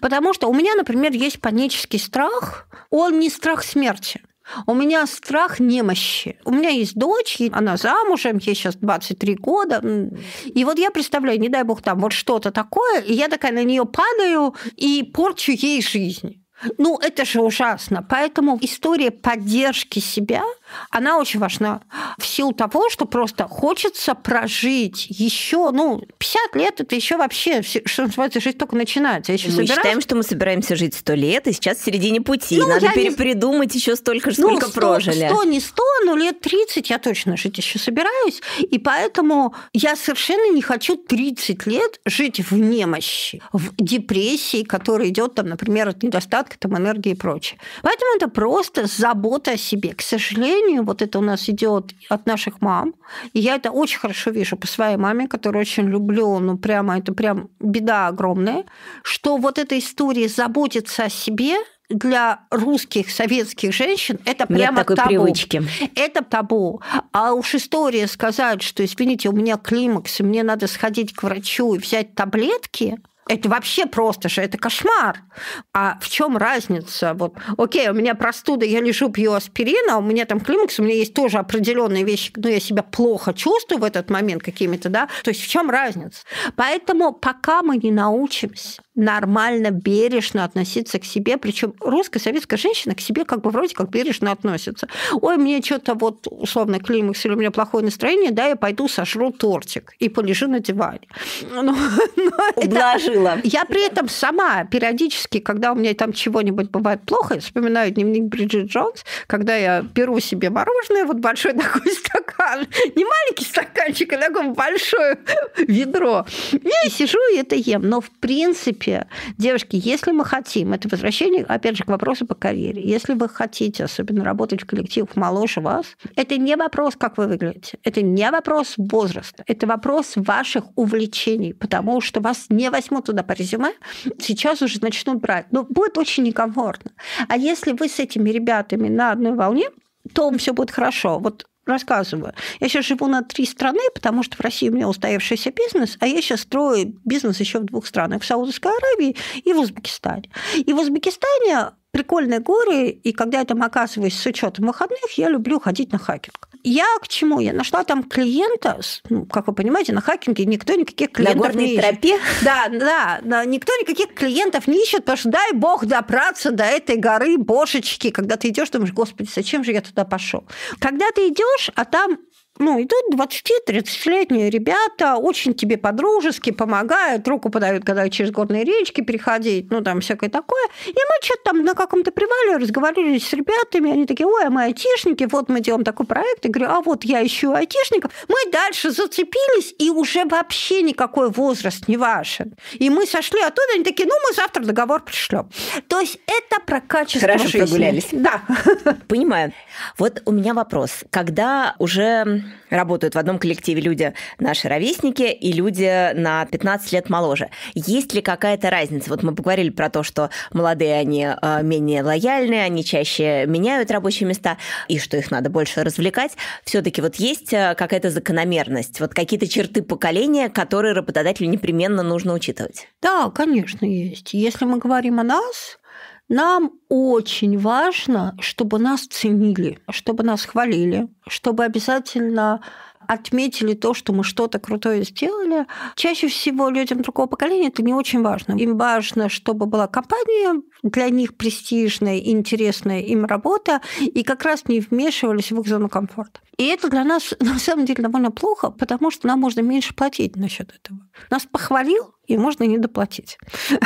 потому что что у меня, например, есть панический страх. Он не страх смерти. У меня страх немощи. У меня есть дочь, она замужем, ей сейчас 23 года. И вот я представляю, не дай бог, там вот что-то такое, и я такая на нее падаю и порчу ей жизнь. Ну, это же ужасно. Поэтому история поддержки себя она очень важна в силу того, что просто хочется прожить еще, ну, 50 лет это еще вообще, что называется, жизнь только начинается. Я еще мы собираюсь... считаем, что мы собираемся жить 100 лет, и сейчас в середине пути. Ну, Надо перепридумать не... еще столько же, ну, сколько 100, прожили. 100, не 100, но лет 30 я точно жить еще собираюсь. И поэтому я совершенно не хочу 30 лет жить в немощи, в депрессии, которая идет, там, например, от недостатка там, энергии и прочее. Поэтому это просто забота о себе. К сожалению, поколению, вот это у нас идет от наших мам. И я это очень хорошо вижу по своей маме, которую очень люблю, ну прямо это прям беда огромная, что вот эта история заботиться о себе, для русских советских женщин это прямо такой табу. привычки. Это табу. А уж история сказать, что, извините, у меня климакс, и мне надо сходить к врачу и взять таблетки, это вообще просто же, это кошмар. А в чем разница? Вот, окей, у меня простуда, я лежу, пью аспирин, а у меня там климакс, у меня есть тоже определенные вещи, но я себя плохо чувствую в этот момент какими-то, да? То есть в чем разница? Поэтому пока мы не научимся нормально, бережно относиться к себе. Причем русская советская женщина к себе как бы вроде как бережно относится. Ой, мне что-то вот условно климакс или у меня плохое настроение, да, я пойду сожру тортик и полежу на диване. *laughs* Ну, ну Ублажила. Это... Я при этом сама периодически, когда у меня там чего-нибудь бывает плохо, я вспоминаю дневник Бриджит Джонс, когда я беру себе мороженое, вот большой *laughs* такой стакан, не маленький стаканчик, а такое большое ведро, и сижу и это ем. Но в принципе принципе, девушки, если мы хотим, это возвращение, опять же, к вопросу по карьере. Если вы хотите, особенно работать в коллективах моложе вас, это не вопрос, как вы выглядите, это не вопрос возраста, это вопрос ваших увлечений, потому что вас не возьмут туда по резюме, сейчас уже начнут брать. Но ну, будет очень некомфортно. А если вы с этими ребятами на одной волне, то все будет хорошо. Вот рассказываю. Я сейчас живу на три страны, потому что в России у меня устоявшийся бизнес, а я сейчас строю бизнес еще в двух странах, в Саудовской Аравии и в Узбекистане. И в Узбекистане прикольные горы, и когда я там оказываюсь с учетом выходных, я люблю ходить на хакинг я к чему? Я нашла там клиента, ну, как вы понимаете, на хакинге никто никаких клиентов на горной не ищет. Да, да, да, никто никаких клиентов не ищет, потому что дай бог добраться до этой горы бошечки, когда ты идешь, думаешь, господи, зачем же я туда пошел? Когда ты идешь, а там ну, идут 20-30-летние ребята, очень тебе подружески помогают, руку подают, когда через горные речки переходить, ну, там всякое такое. И мы что-то там на каком-то привале разговаривали с ребятами, они такие, ой, а мы айтишники, вот мы делаем такой проект. Я говорю, а вот я ищу айтишников. Мы дальше зацепились, и уже вообще никакой возраст не важен. И мы сошли оттуда, они такие, ну, мы завтра договор пришлем. То есть это про качество Хорошо жизни. прогулялись. Да. Понимаю. Вот у меня вопрос. Когда уже работают в одном коллективе люди наши ровесники и люди на 15 лет моложе. Есть ли какая-то разница? Вот мы поговорили про то, что молодые они э, менее лояльны, они чаще меняют рабочие места, и что их надо больше развлекать. Все-таки вот есть э, какая-то закономерность, вот какие-то черты поколения, которые работодателю непременно нужно учитывать? Да, конечно, есть. Если мы говорим о нас, нам очень важно, чтобы нас ценили, чтобы нас хвалили, чтобы обязательно отметили то, что мы что-то крутое сделали. Чаще всего людям другого поколения это не очень важно. Им важно, чтобы была компания, для них престижная, интересная им работа, и как раз не вмешивались в их зону комфорта. И это для нас на самом деле довольно плохо, потому что нам можно меньше платить насчет этого. Нас похвалил, и можно не доплатить. *laughs*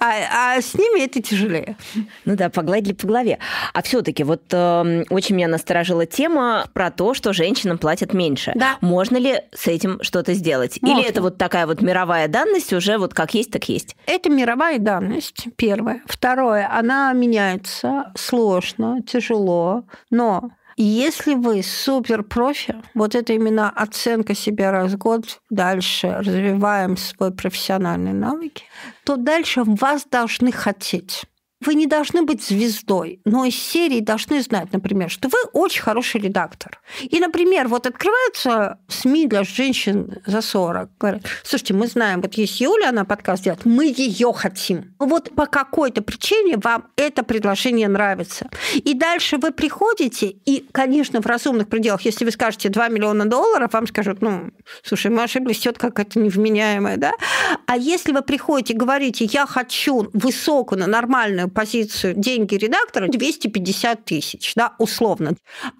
а, а с ними это тяжелее. Ну да, погладили по голове. А все-таки вот э, очень меня насторожила тема про то, что женщинам платят меньше. Да. Можно ли с этим что-то сделать? Можно. Или это вот такая вот мировая данность уже вот как есть, так есть? Это мировая данность, первое. Второе, она меняется сложно, тяжело, но если вы супер профи, вот это именно оценка себя раз в год, дальше развиваем свои профессиональные навыки, то дальше вас должны хотеть вы не должны быть звездой, но из серии должны знать, например, что вы очень хороший редактор. И, например, вот открываются СМИ для женщин за 40. Говорят, слушайте, мы знаем, вот есть Юля, она подкаст делает, мы ее хотим. Вот по какой-то причине вам это предложение нравится. И дальше вы приходите, и, конечно, в разумных пределах, если вы скажете 2 миллиона долларов, вам скажут, ну, слушай, мы ошиблись, тетка какая-то невменяемая, да? А если вы приходите и говорите, я хочу высокую, нормальную позицию деньги редактора 250 тысяч, да, условно,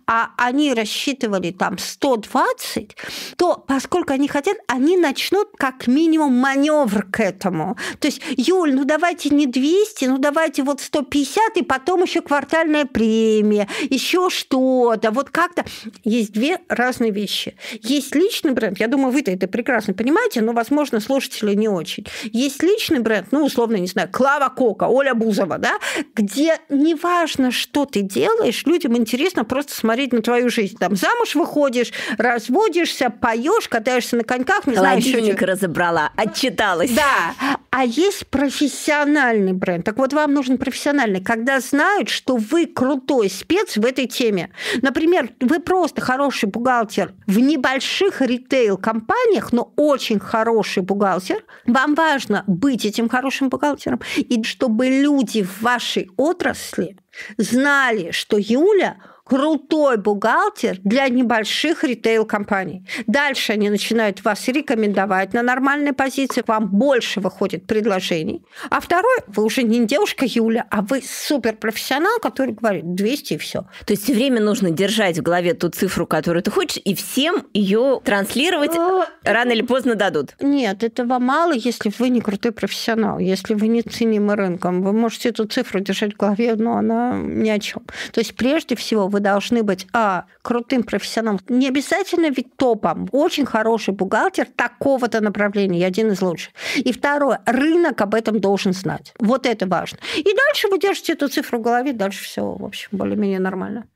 а они рассчитывали там 120, то поскольку они хотят, они начнут как минимум маневр к этому. То есть, Юль, ну давайте не 200, ну давайте вот 150, и потом еще квартальная премия, еще что-то. Вот как-то есть две разные вещи. Есть личный бренд, я думаю, вы-то это прекрасно понимаете, но, возможно, слушатели не очень. Есть личный бренд, ну, условно, не знаю, Клава Кока, Оля Бузова, да, где неважно, что ты делаешь, людям интересно просто смотреть на твою жизнь. Там замуж выходишь, разводишься, поешь, катаешься на коньках, не знаю, Холодильник что разобрала, отчиталась. Да. А есть профессиональный бренд. Так вот, вам нужен профессиональный, когда знают, что вы крутой спец в этой теме. Например, вы просто хороший бухгалтер в небольших ритейл-компаниях, но очень хороший бухгалтер. Вам важно быть этим хорошим бухгалтером, и чтобы люди в вашей отрасли знали, что Юля – крутой бухгалтер для небольших ритейл-компаний. Дальше они начинают вас рекомендовать на нормальные позиции, вам больше выходит предложений. А второй, вы уже не девушка Юля, а вы суперпрофессионал, который говорит 200 и все. То есть все время нужно держать в голове ту цифру, которую ты хочешь, и всем ее транслировать а, рано или поздно дадут. Нет, этого мало, если вы не крутой профессионал, если вы не ценимы рынком. Вы можете эту цифру держать в голове, но она ни о чем. То есть прежде всего вы должны быть а, крутым профессионалом. Не обязательно ведь топом. Очень хороший бухгалтер такого-то направления, один из лучших. И второе, рынок об этом должен знать. Вот это важно. И дальше вы держите эту цифру в голове, дальше все, в общем, более-менее нормально.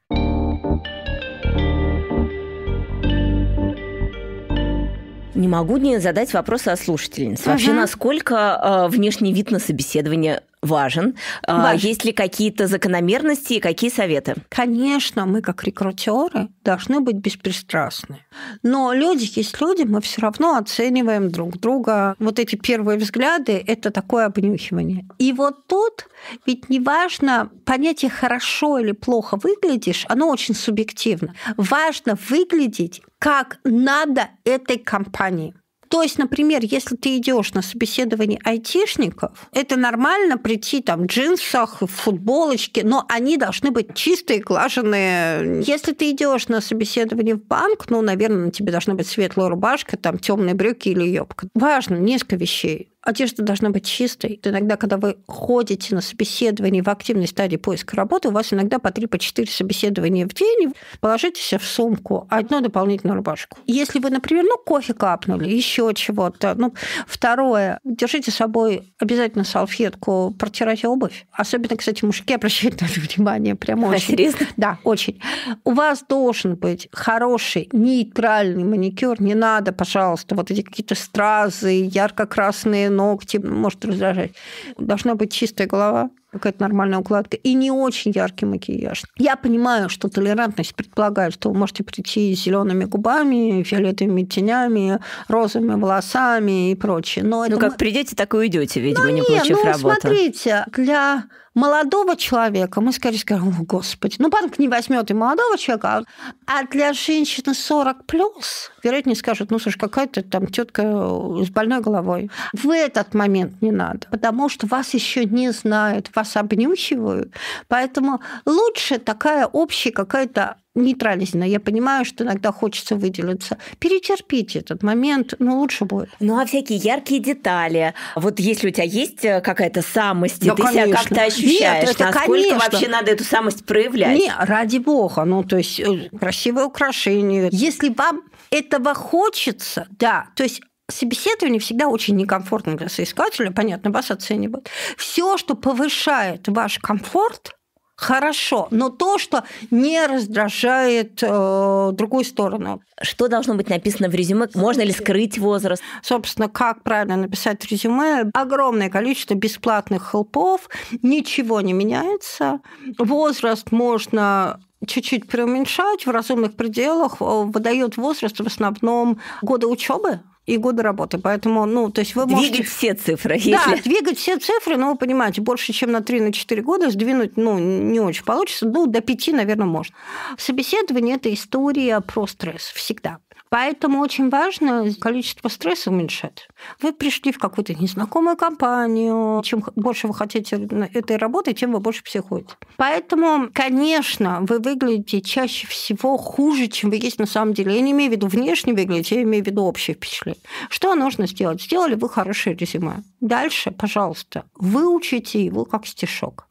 Не могу не задать вопрос о слушательнице. Ага. Вообще, насколько э, внешний вид на собеседование важен. А, важен. Есть ли какие-то закономерности и какие советы? Конечно, мы как рекрутеры должны быть беспристрастны. Но люди есть люди, мы все равно оцениваем друг друга. Вот эти первые взгляды – это такое обнюхивание. И вот тут ведь неважно понятие «хорошо» или «плохо выглядишь», оно очень субъективно. Важно выглядеть как надо этой компании. То есть, например, если ты идешь на собеседование айтишников, это нормально прийти там в джинсах, в футболочке, но они должны быть чистые, глаженные. Если ты идешь на собеседование в банк, ну, наверное, на тебе должна быть светлая рубашка, там темные брюки или юбка. Важно несколько вещей. Одежда должна быть чистой. Иногда, когда вы ходите на собеседование в активной стадии поиска работы, у вас иногда по 3-4 по собеседования в день. Положите себе в сумку одну дополнительную рубашку. Если вы, например, ну, кофе капнули, еще чего-то. Ну, второе, держите с собой обязательно салфетку, протирайте обувь. Особенно, кстати, мужики *laughs* обращают на это внимание. Прям а, очень. Серьезно? Да, очень. У вас должен быть хороший, нейтральный маникюр. Не надо, пожалуйста, вот эти какие-то стразы, ярко-красные ногти, может раздражать. Должна быть чистая голова, какая-то нормальная укладка и не очень яркий макияж. Я понимаю, что толерантность предполагает, что вы можете прийти с зелеными губами, фиолетовыми тенями, розовыми волосами и прочее. Но ну, это как мы... придете, так и уйдете, видимо, ну, не, не получив ну, работу. смотрите, для молодого человека, мы скорее скажем, о, Господи, ну банк не возьмет и молодого человека, а, а для женщины 40 плюс, вероятнее скажут, ну слушай, какая-то там тетка э, с больной головой. В этот момент не надо, потому что вас еще не знают, вас обнюхивают. Поэтому лучше такая общая какая-то нейтрализна. Я понимаю, что иногда хочется выделиться. Перетерпите этот момент, но ну, лучше будет. Ну а всякие яркие детали. Вот если у тебя есть э, какая-то самость, да, ты конечно. себя как-то ощущаешь, Нет, это, насколько конечно. вообще надо эту самость проявлять? Не, ради бога. Ну, то есть э, красивое украшение. Если вам этого хочется, да, то есть собеседование всегда очень некомфортно для соискателя, понятно, вас оценивают. Все, что повышает ваш комфорт – хорошо, но то, что не раздражает э, другую сторону. Что должно быть написано в резюме? Можно ли скрыть возраст? Собственно, как правильно написать резюме? Огромное количество бесплатных хелпов, ничего не меняется. Возраст можно чуть-чуть преуменьшать в разумных пределах, э, выдает возраст в основном года учебы, и годы работы. Поэтому, ну, то есть вы двигать можете... Двигать все цифры. Если... Да, двигать все цифры, но вы понимаете, больше, чем на 3-4 года сдвинуть, ну, не очень получится. Ну, до 5, наверное, можно. Собеседование – это история про стресс всегда. Поэтому очень важно количество стресса уменьшать. Вы пришли в какую-то незнакомую компанию. Чем больше вы хотите этой работы, тем вы больше психуете. Поэтому, конечно, вы выглядите чаще всего хуже, чем вы есть на самом деле. Я не имею в виду внешне выглядеть, я имею в виду общее впечатление. Что нужно сделать? Сделали вы хорошее резюме. Дальше, пожалуйста, выучите его как стишок.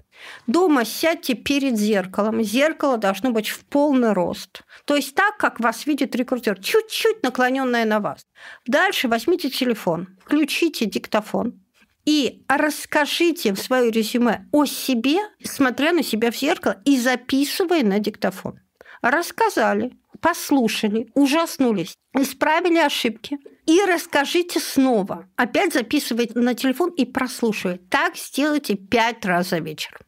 Дома сядьте перед зеркалом. Зеркало должно быть в полный рост. То есть так, как вас видит рекрутер, чуть-чуть наклоненное на вас. Дальше возьмите телефон, включите диктофон и расскажите в свое резюме о себе, смотря на себя в зеркало и записывая на диктофон. Рассказали, послушали, ужаснулись, исправили ошибки – и расскажите снова. Опять записывайте на телефон и прослушивайте. Так сделайте пять раз за вечер.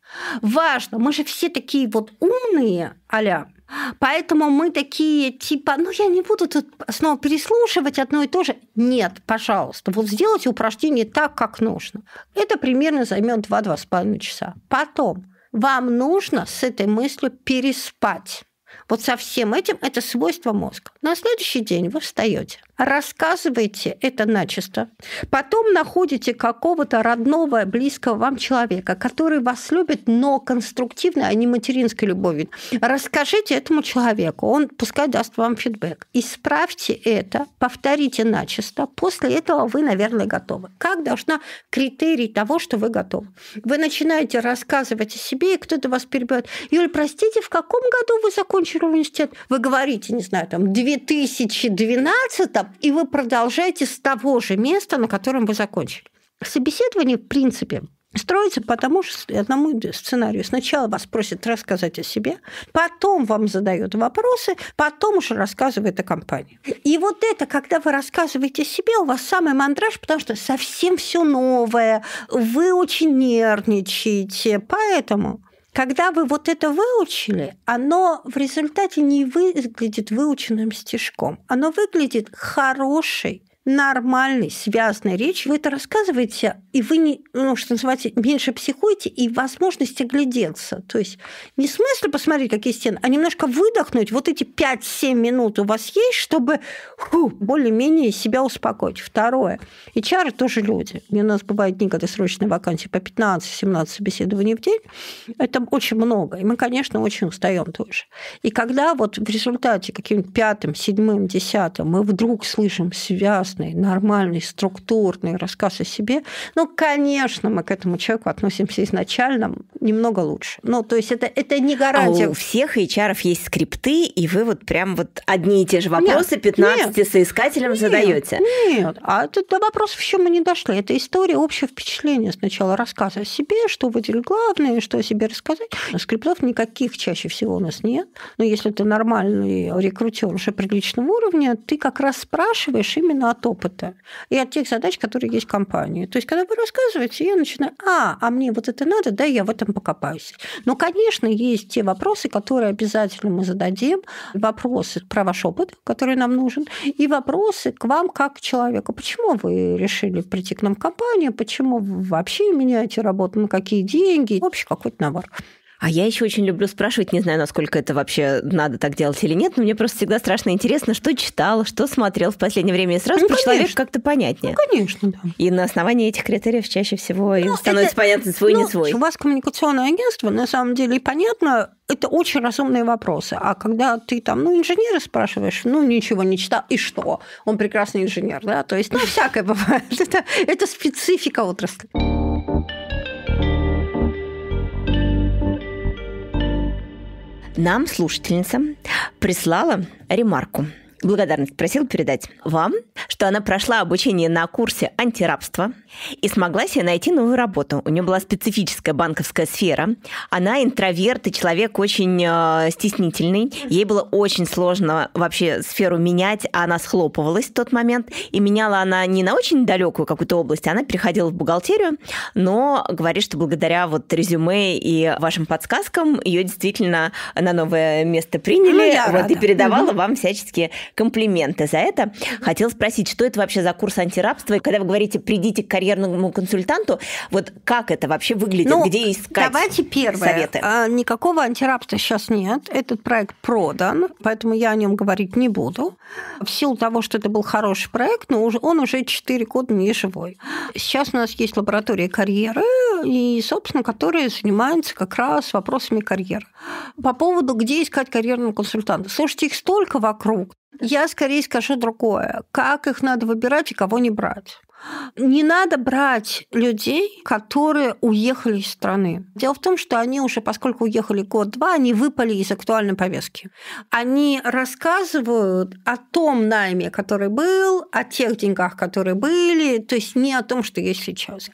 Важно, мы же все такие вот умные, аля, Поэтому мы такие, типа, ну я не буду тут снова переслушивать одно и то же. Нет, пожалуйста, вот сделайте упражнение так, как нужно. Это примерно займет 2-2,5 часа. Потом вам нужно с этой мыслью переспать. Вот со всем этим это свойство мозга. На следующий день вы встаете, рассказываете это начисто, потом находите какого-то родного, близкого вам человека, который вас любит, но конструктивной, а не материнской любовью. Расскажите этому человеку, он пускай даст вам фидбэк. Исправьте это, повторите начисто, после этого вы, наверное, готовы. Как должна критерий того, что вы готовы? Вы начинаете рассказывать о себе, и кто-то вас перебивает. Юль, простите, в каком году вы закончили университет, вы говорите, не знаю, там, 2012, и вы продолжаете с того же места, на котором вы закончили. Собеседование, в принципе, строится по тому же одному сценарию. Сначала вас просят рассказать о себе, потом вам задают вопросы, потом уже рассказывает о компании. И вот это, когда вы рассказываете о себе, у вас самый мандраж, потому что совсем все новое, вы очень нервничаете. Поэтому когда вы вот это выучили, оно в результате не выглядит выученным стишком. Оно выглядит хорошей, нормальной, связанной речи вы это рассказываете, и вы, не, ну, что называется, меньше психуете и возможности глядеться То есть не смысл посмотреть, какие стены, а немножко выдохнуть. Вот эти 5-7 минут у вас есть, чтобы более-менее себя успокоить. Второе. и чары тоже люди. И у нас бывают дни, когда срочные вакансии по 15-17 собеседований в день. Это очень много. И мы, конечно, очень устаем тоже. И когда вот в результате каким-нибудь пятым, седьмым, десятым мы вдруг слышим связь серьезный, нормальный, структурный рассказ о себе, ну, конечно, мы к этому человеку относимся изначально немного лучше. Ну, то есть это, это не гарантия. А у всех HR есть скрипты, и вы вот прям вот одни и те же вопросы нет, 15 нет, соискателям нет, задаете. Нет, а это до вопросов еще мы не дошли. Это история, общее впечатление сначала рассказа о себе, что выделить главное, что о себе рассказать. Скриптов никаких чаще всего у нас нет. Но если ты нормальный рекрутер уже приличного уровня, ты как раз спрашиваешь именно о том, опыта и от тех задач, которые есть в компании. То есть, когда вы рассказываете, я начинаю, а, а мне вот это надо, да, я в этом покопаюсь. Но, конечно, есть те вопросы, которые обязательно мы зададим, вопросы про ваш опыт, который нам нужен, и вопросы к вам как к человеку. Почему вы решили прийти к нам в компанию, почему вы вообще меняете работу, на какие деньги, вообще какой-то набор. А я еще очень люблю спрашивать, не знаю, насколько это вообще надо так делать или нет, но мне просто всегда страшно интересно, что читал, что смотрел в последнее время, и сразу ну, про человека как-то понятнее. Ну, конечно, да. И на основании этих критериев чаще всего ну, им становится это, понятно свой, ну, не свой. У вас коммуникационное агентство, на самом деле, и понятно, это очень разумные вопросы. А когда ты там, ну, инженера спрашиваешь, ну, ничего не читал, и что? Он прекрасный инженер, да? То есть, ну, всякое *laughs* бывает. это специфика отрасли. нам слушательница прислала ремарку благодарность просил передать вам, что она прошла обучение на курсе антирабства и смогла себе найти новую работу. У нее была специфическая банковская сфера. Она интроверт и человек очень э, стеснительный. Ей было очень сложно вообще сферу менять, а она схлопывалась в тот момент. И меняла она не на очень далекую какую-то область, она переходила в бухгалтерию, но говорит, что благодаря вот резюме и вашим подсказкам ее действительно на новое место приняли. Ну, вот, и передавала угу. вам всячески комплименты за это. Хотел спросить, что это вообще за курс антирабства? И когда вы говорите, придите к карьерному консультанту, вот как это вообще выглядит? Ну, где искать давайте первое. советы? А, никакого антирабства сейчас нет. Этот проект продан, поэтому я о нем говорить не буду. В силу того, что это был хороший проект, но он уже 4 года не живой. Сейчас у нас есть лаборатория карьеры, и, собственно, которая занимается как раз вопросами карьеры. По поводу, где искать карьерного консультанта. Слушайте, их столько вокруг. Я скорее скажу другое. Как их надо выбирать и кого не брать? Не надо брать людей, которые уехали из страны. Дело в том, что они уже, поскольку уехали год-два, они выпали из актуальной повестки. Они рассказывают о том найме, который был, о тех деньгах, которые были, то есть не о том, что есть сейчас.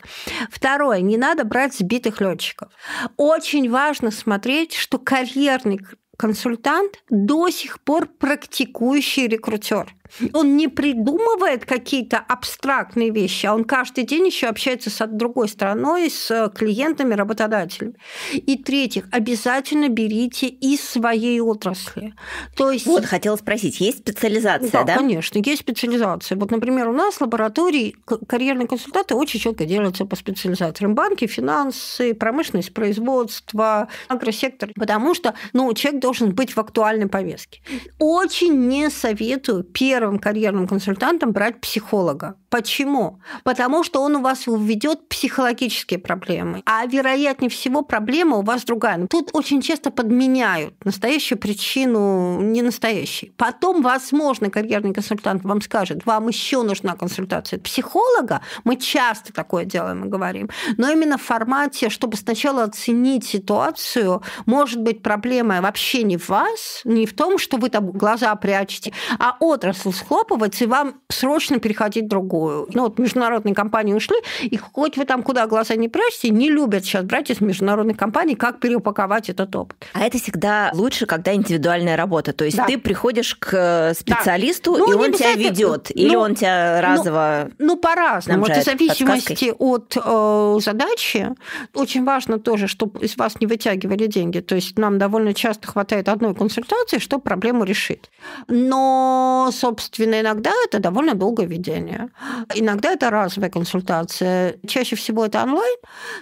Второе, не надо брать сбитых летчиков. Очень важно смотреть, что карьерный консультант, до сих пор практикующий рекрутер. Он не придумывает какие-то абстрактные вещи, а он каждый день еще общается с другой стороной, с э, клиентами, работодателями. И третьих, обязательно берите из своей отрасли. То есть... Вот, хотела спросить, есть специализация, да? Да, конечно, есть специализация. Вот, например, у нас в лаборатории карьерные консультанты очень четко делятся по специализациям. Банки, финансы, промышленность, производство, агросектор. Потому что ну, человек должен быть в актуальной повестке. Очень не советую первым первым карьерным консультантом брать психолога. Почему? Потому что он у вас введет психологические проблемы. А вероятнее всего проблема у вас другая. Но тут очень часто подменяют настоящую причину не настоящей. Потом, возможно, карьерный консультант вам скажет, вам еще нужна консультация психолога. Мы часто такое делаем и говорим. Но именно в формате, чтобы сначала оценить ситуацию, может быть, проблема вообще не в вас, не в том, что вы там глаза прячете, а отрасль смысл схлопывать, и вам срочно переходить в другую. Ну, вот международные компании ушли, и хоть вы там куда глаза не прячете, не любят сейчас брать из международных компаний, как переупаковать этот опыт. А это всегда лучше, когда индивидуальная работа. То есть да. ты приходишь к э, специалисту, да. ну, и он тебя ведет, ну, или он тебя ну, разово. Ну, ну по-разному. Вот в зависимости от э, задачи очень важно тоже, чтобы из вас не вытягивали деньги. То есть нам довольно часто хватает одной консультации, чтобы проблему решить, Но, собственно, Собственно, иногда это довольно долгое ведение. Иногда это разовая консультация. Чаще всего это онлайн.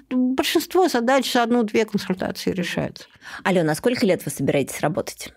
Большинство задач за одну-две консультации решается. Алена, а сколько лет вы собираетесь работать?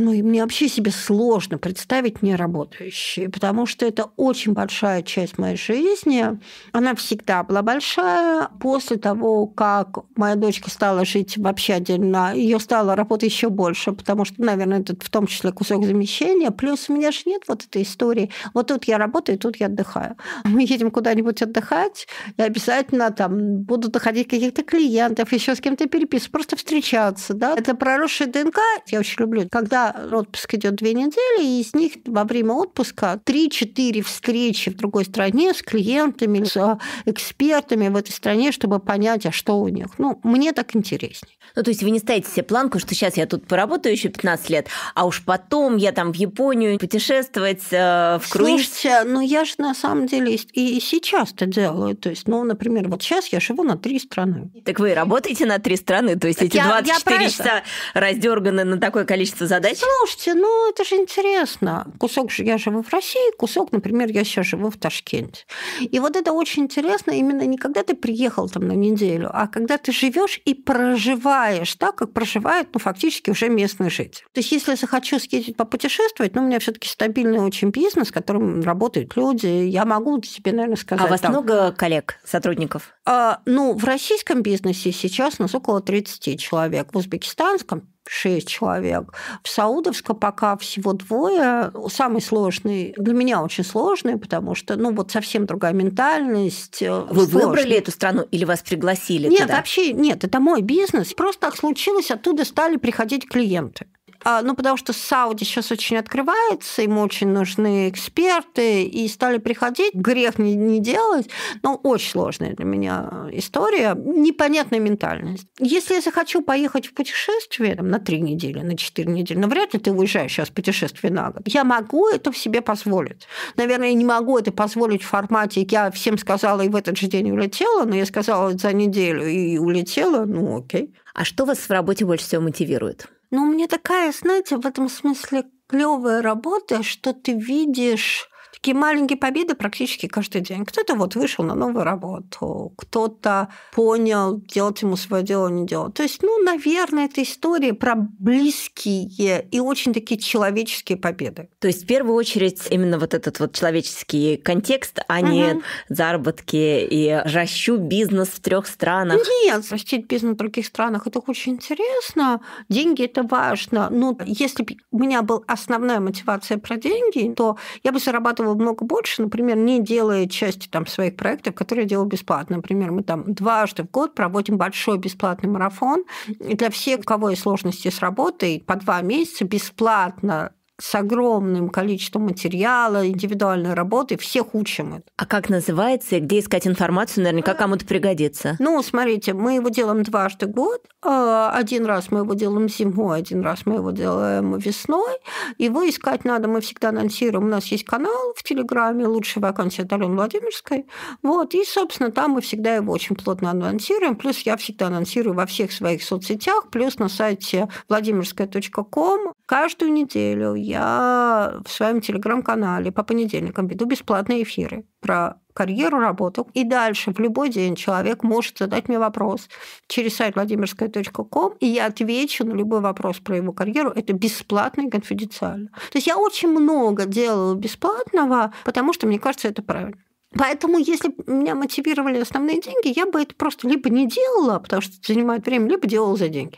Ну и мне вообще себе сложно представить неработающей, потому что это очень большая часть моей жизни. Она всегда была большая. После того, как моя дочка стала жить вообще отдельно, ее стало работать еще больше, потому что, наверное, это в том числе кусок замещения. Плюс у меня же нет вот этой истории. Вот тут я работаю, тут я отдыхаю. *laughs* Мы едем куда-нибудь отдыхать, и обязательно там буду доходить каких-то клиентов, еще с кем-то переписываться, просто встречаться. Да? Это проросшая ДНК. Я очень люблю, когда отпуск идет две недели, и из них во время отпуска 3-4 встречи в другой стране с клиентами, с а, экспертами в этой стране, чтобы понять, а что у них. Ну, мне так интереснее. Ну, то есть вы не ставите себе планку, что сейчас я тут поработаю еще 15 лет, а уж потом я там в Японию путешествовать, э, в круиз. Слушайте, ну я же на самом деле и сейчас это делаю. То есть, ну, например, вот сейчас я живу на три страны. Так вы работаете на три страны, то есть так эти я, 24 я часа раздерганы на такое количество задач? Слушайте, ну это же интересно. Кусок же я живу в России, кусок, например, я сейчас живу в Ташкенте. И вот это очень интересно именно не когда ты приехал там на неделю, а когда ты живешь и проживаешь проживаешь так, как проживают ну, фактически уже местные жители. То есть если я захочу съездить попутешествовать, ну, у меня все таки стабильный очень бизнес, в котором работают люди, я могу себе, наверное, сказать. А у вас там, много коллег, сотрудников? А, ну, в российском бизнесе сейчас нас около 30 человек, в узбекистанском шесть человек. В Саудовске пока всего двое. Самый сложный, для меня очень сложный, потому что, ну, вот совсем другая ментальность. Э, Вы сложный. выбрали эту страну или вас пригласили Нет, туда? вообще нет, это мой бизнес. Просто так случилось, оттуда стали приходить клиенты. А, ну, потому что Сауди сейчас очень открывается, ему очень нужны эксперты, и стали приходить, грех не, не делать, но очень сложная для меня история, непонятная ментальность. Если я захочу поехать в путешествие там, на три недели, на четыре недели, но ну, вряд ли ты уезжаешь сейчас в путешествие на год, я могу это в себе позволить. Наверное, я не могу это позволить в формате «я всем сказала и в этот же день улетела», но я сказала за неделю и улетела, ну окей. А что вас в работе больше всего мотивирует? Но ну, у меня такая, знаете, в этом смысле клевая работа, что ты видишь такие маленькие победы практически каждый день. Кто-то вот вышел на новую работу, кто-то понял, делать ему свое дело, не делать. То есть, ну, наверное, это история про близкие и очень такие человеческие победы. То есть, в первую очередь, именно вот этот вот человеческий контекст, а угу. не заработки и ращу бизнес в трех странах. Нет, растить бизнес в других странах, это очень интересно. Деньги – это важно. Но ну, если бы у меня была основная мотивация про деньги, то я бы зарабатывала делала много больше, например, не делая части там, своих проектов, которые я делала бесплатно. Например, мы там дважды в год проводим большой бесплатный марафон. И для всех, у кого есть сложности с работой, по два месяца бесплатно с огромным количеством материала, индивидуальной работы, всех учим это. А как называется и где искать информацию, наверняка э, кому-то пригодится? Ну, смотрите, мы его делаем дважды год. Э, один раз мы его делаем зимой, один раз мы его делаем весной. Его искать надо, мы всегда анонсируем. У нас есть канал в Телеграме «Лучшая вакансия от Алены Владимирской». Вот, и, собственно, там мы всегда его очень плотно анонсируем. Плюс я всегда анонсирую во всех своих соцсетях, плюс на сайте владимирская.ком. Каждую неделю я в своем телеграм-канале по понедельникам веду бесплатные эфиры про карьеру, работу. И дальше в любой день человек может задать мне вопрос через сайт владимирская.ком, и я отвечу на любой вопрос про его карьеру. Это бесплатно и конфиденциально. То есть я очень много делаю бесплатного, потому что мне кажется, это правильно. Поэтому, если меня мотивировали основные деньги, я бы это просто либо не делала, потому что это занимает время, либо делала за деньги.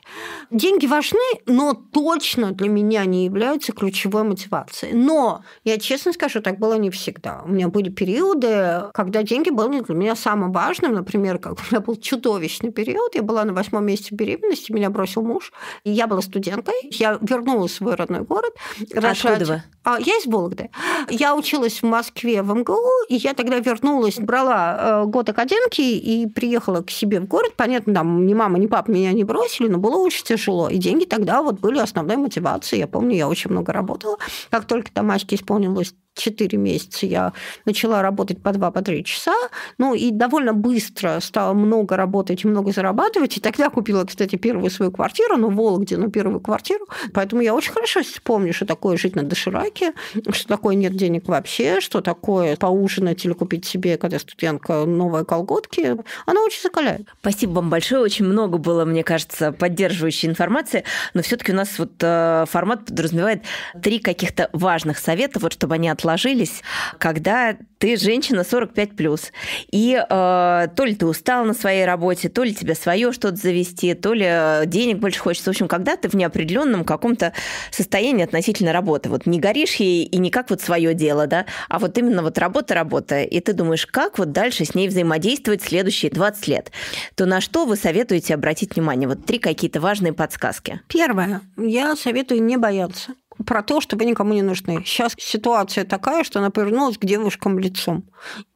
Деньги важны, но точно для меня не являются ключевой мотивацией. Но я честно скажу, так было не всегда. У меня были периоды, когда деньги были для меня самым важным. Например, как у меня был чудовищный период. Я была на восьмом месяце беременности, меня бросил муж. И я была студенткой. Я вернулась в свой родной город. А откуда рожать... вы? А, я из Вологды. Я училась в Москве в МГУ, и я тогда вернулась вернулась, брала э, год академки и приехала к себе в город. Понятно, там ни мама, ни папа меня не бросили, но было очень тяжело. И деньги тогда вот были основной мотивацией. Я помню, я очень много работала. Как только Тамаське исполнилось 4 месяца я начала работать по 2-3 по три часа, ну и довольно быстро стала много работать и много зарабатывать, и тогда купила, кстати, первую свою квартиру, ну, в Вологде, но ну, первую квартиру, поэтому я очень хорошо помню, что такое жить на дошираке, что такое нет денег вообще, что такое поужинать или купить себе, когда студентка, новые колготки, она очень закаляет. Спасибо вам большое, очень много было, мне кажется, поддерживающей информации, но все таки у нас вот э, формат подразумевает три каких-то важных совета, вот чтобы они отложились сложились, когда ты женщина 45 плюс. И э, то ли ты устал на своей работе, то ли тебе свое что-то завести, то ли э, денег больше хочется. В общем, когда ты в неопределенном каком-то состоянии относительно работы. Вот не горишь ей и не как вот свое дело, да, а вот именно вот работа-работа. И ты думаешь, как вот дальше с ней взаимодействовать следующие 20 лет. То на что вы советуете обратить внимание? Вот три какие-то важные подсказки. Первое. Я советую не бояться про то, чтобы никому не нужны. Сейчас ситуация такая, что она повернулась к девушкам лицом.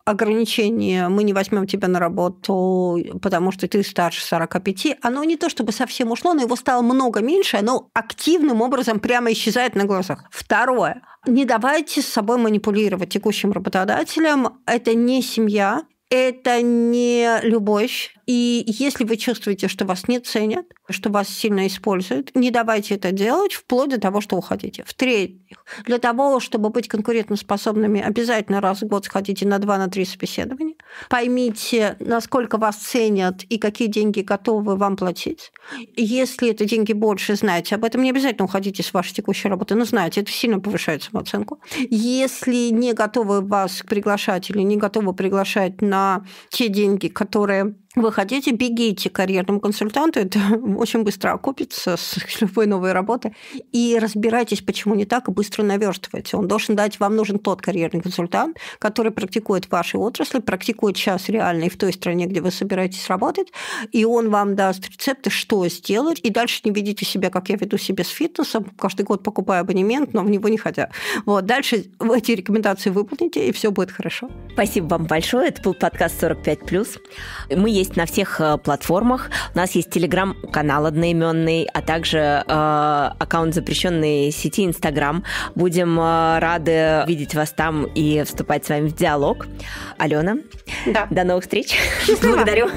Ограничение «мы не возьмем тебя на работу, потому что ты старше 45», оно не то чтобы совсем ушло, но его стало много меньше, оно активным образом прямо исчезает на глазах. Второе. Не давайте с собой манипулировать текущим работодателем. Это не семья, это не любовь, и если вы чувствуете, что вас не ценят, что вас сильно используют, не давайте это делать вплоть до того, что уходите. В-третьих, для того, чтобы быть конкурентоспособными, обязательно раз в год сходите на два-на три собеседования. Поймите, насколько вас ценят и какие деньги готовы вам платить. Если это деньги больше, знаете, об этом. Не обязательно уходите с вашей текущей работы, но знаете, это сильно повышает самооценку. Если не готовы вас приглашать или не готовы приглашать на те деньги, которые вы хотите, бегите к карьерному консультанту, это *laughs* очень быстро окупится с *laughs* любой новой работы, и разбирайтесь, почему не так, и быстро наверстывайте. Он должен дать, вам нужен тот карьерный консультант, который практикует в вашей отрасли, практикует сейчас реально и в той стране, где вы собираетесь работать, и он вам даст рецепты, что сделать, и дальше не видите себя, как я веду себя с фитнесом, каждый год покупаю абонемент, но в него не хотя. Вот, дальше *laughs* эти рекомендации выполните, и все будет хорошо. Спасибо вам большое. Это был подкаст 45+. Мы есть есть на всех э, платформах. У нас есть телеграм-канал одноименный, а также э, аккаунт запрещенной сети Инстаграм. Будем э, рады видеть вас там и вступать с вами в диалог. Алена, да. до новых встреч. Благодарю.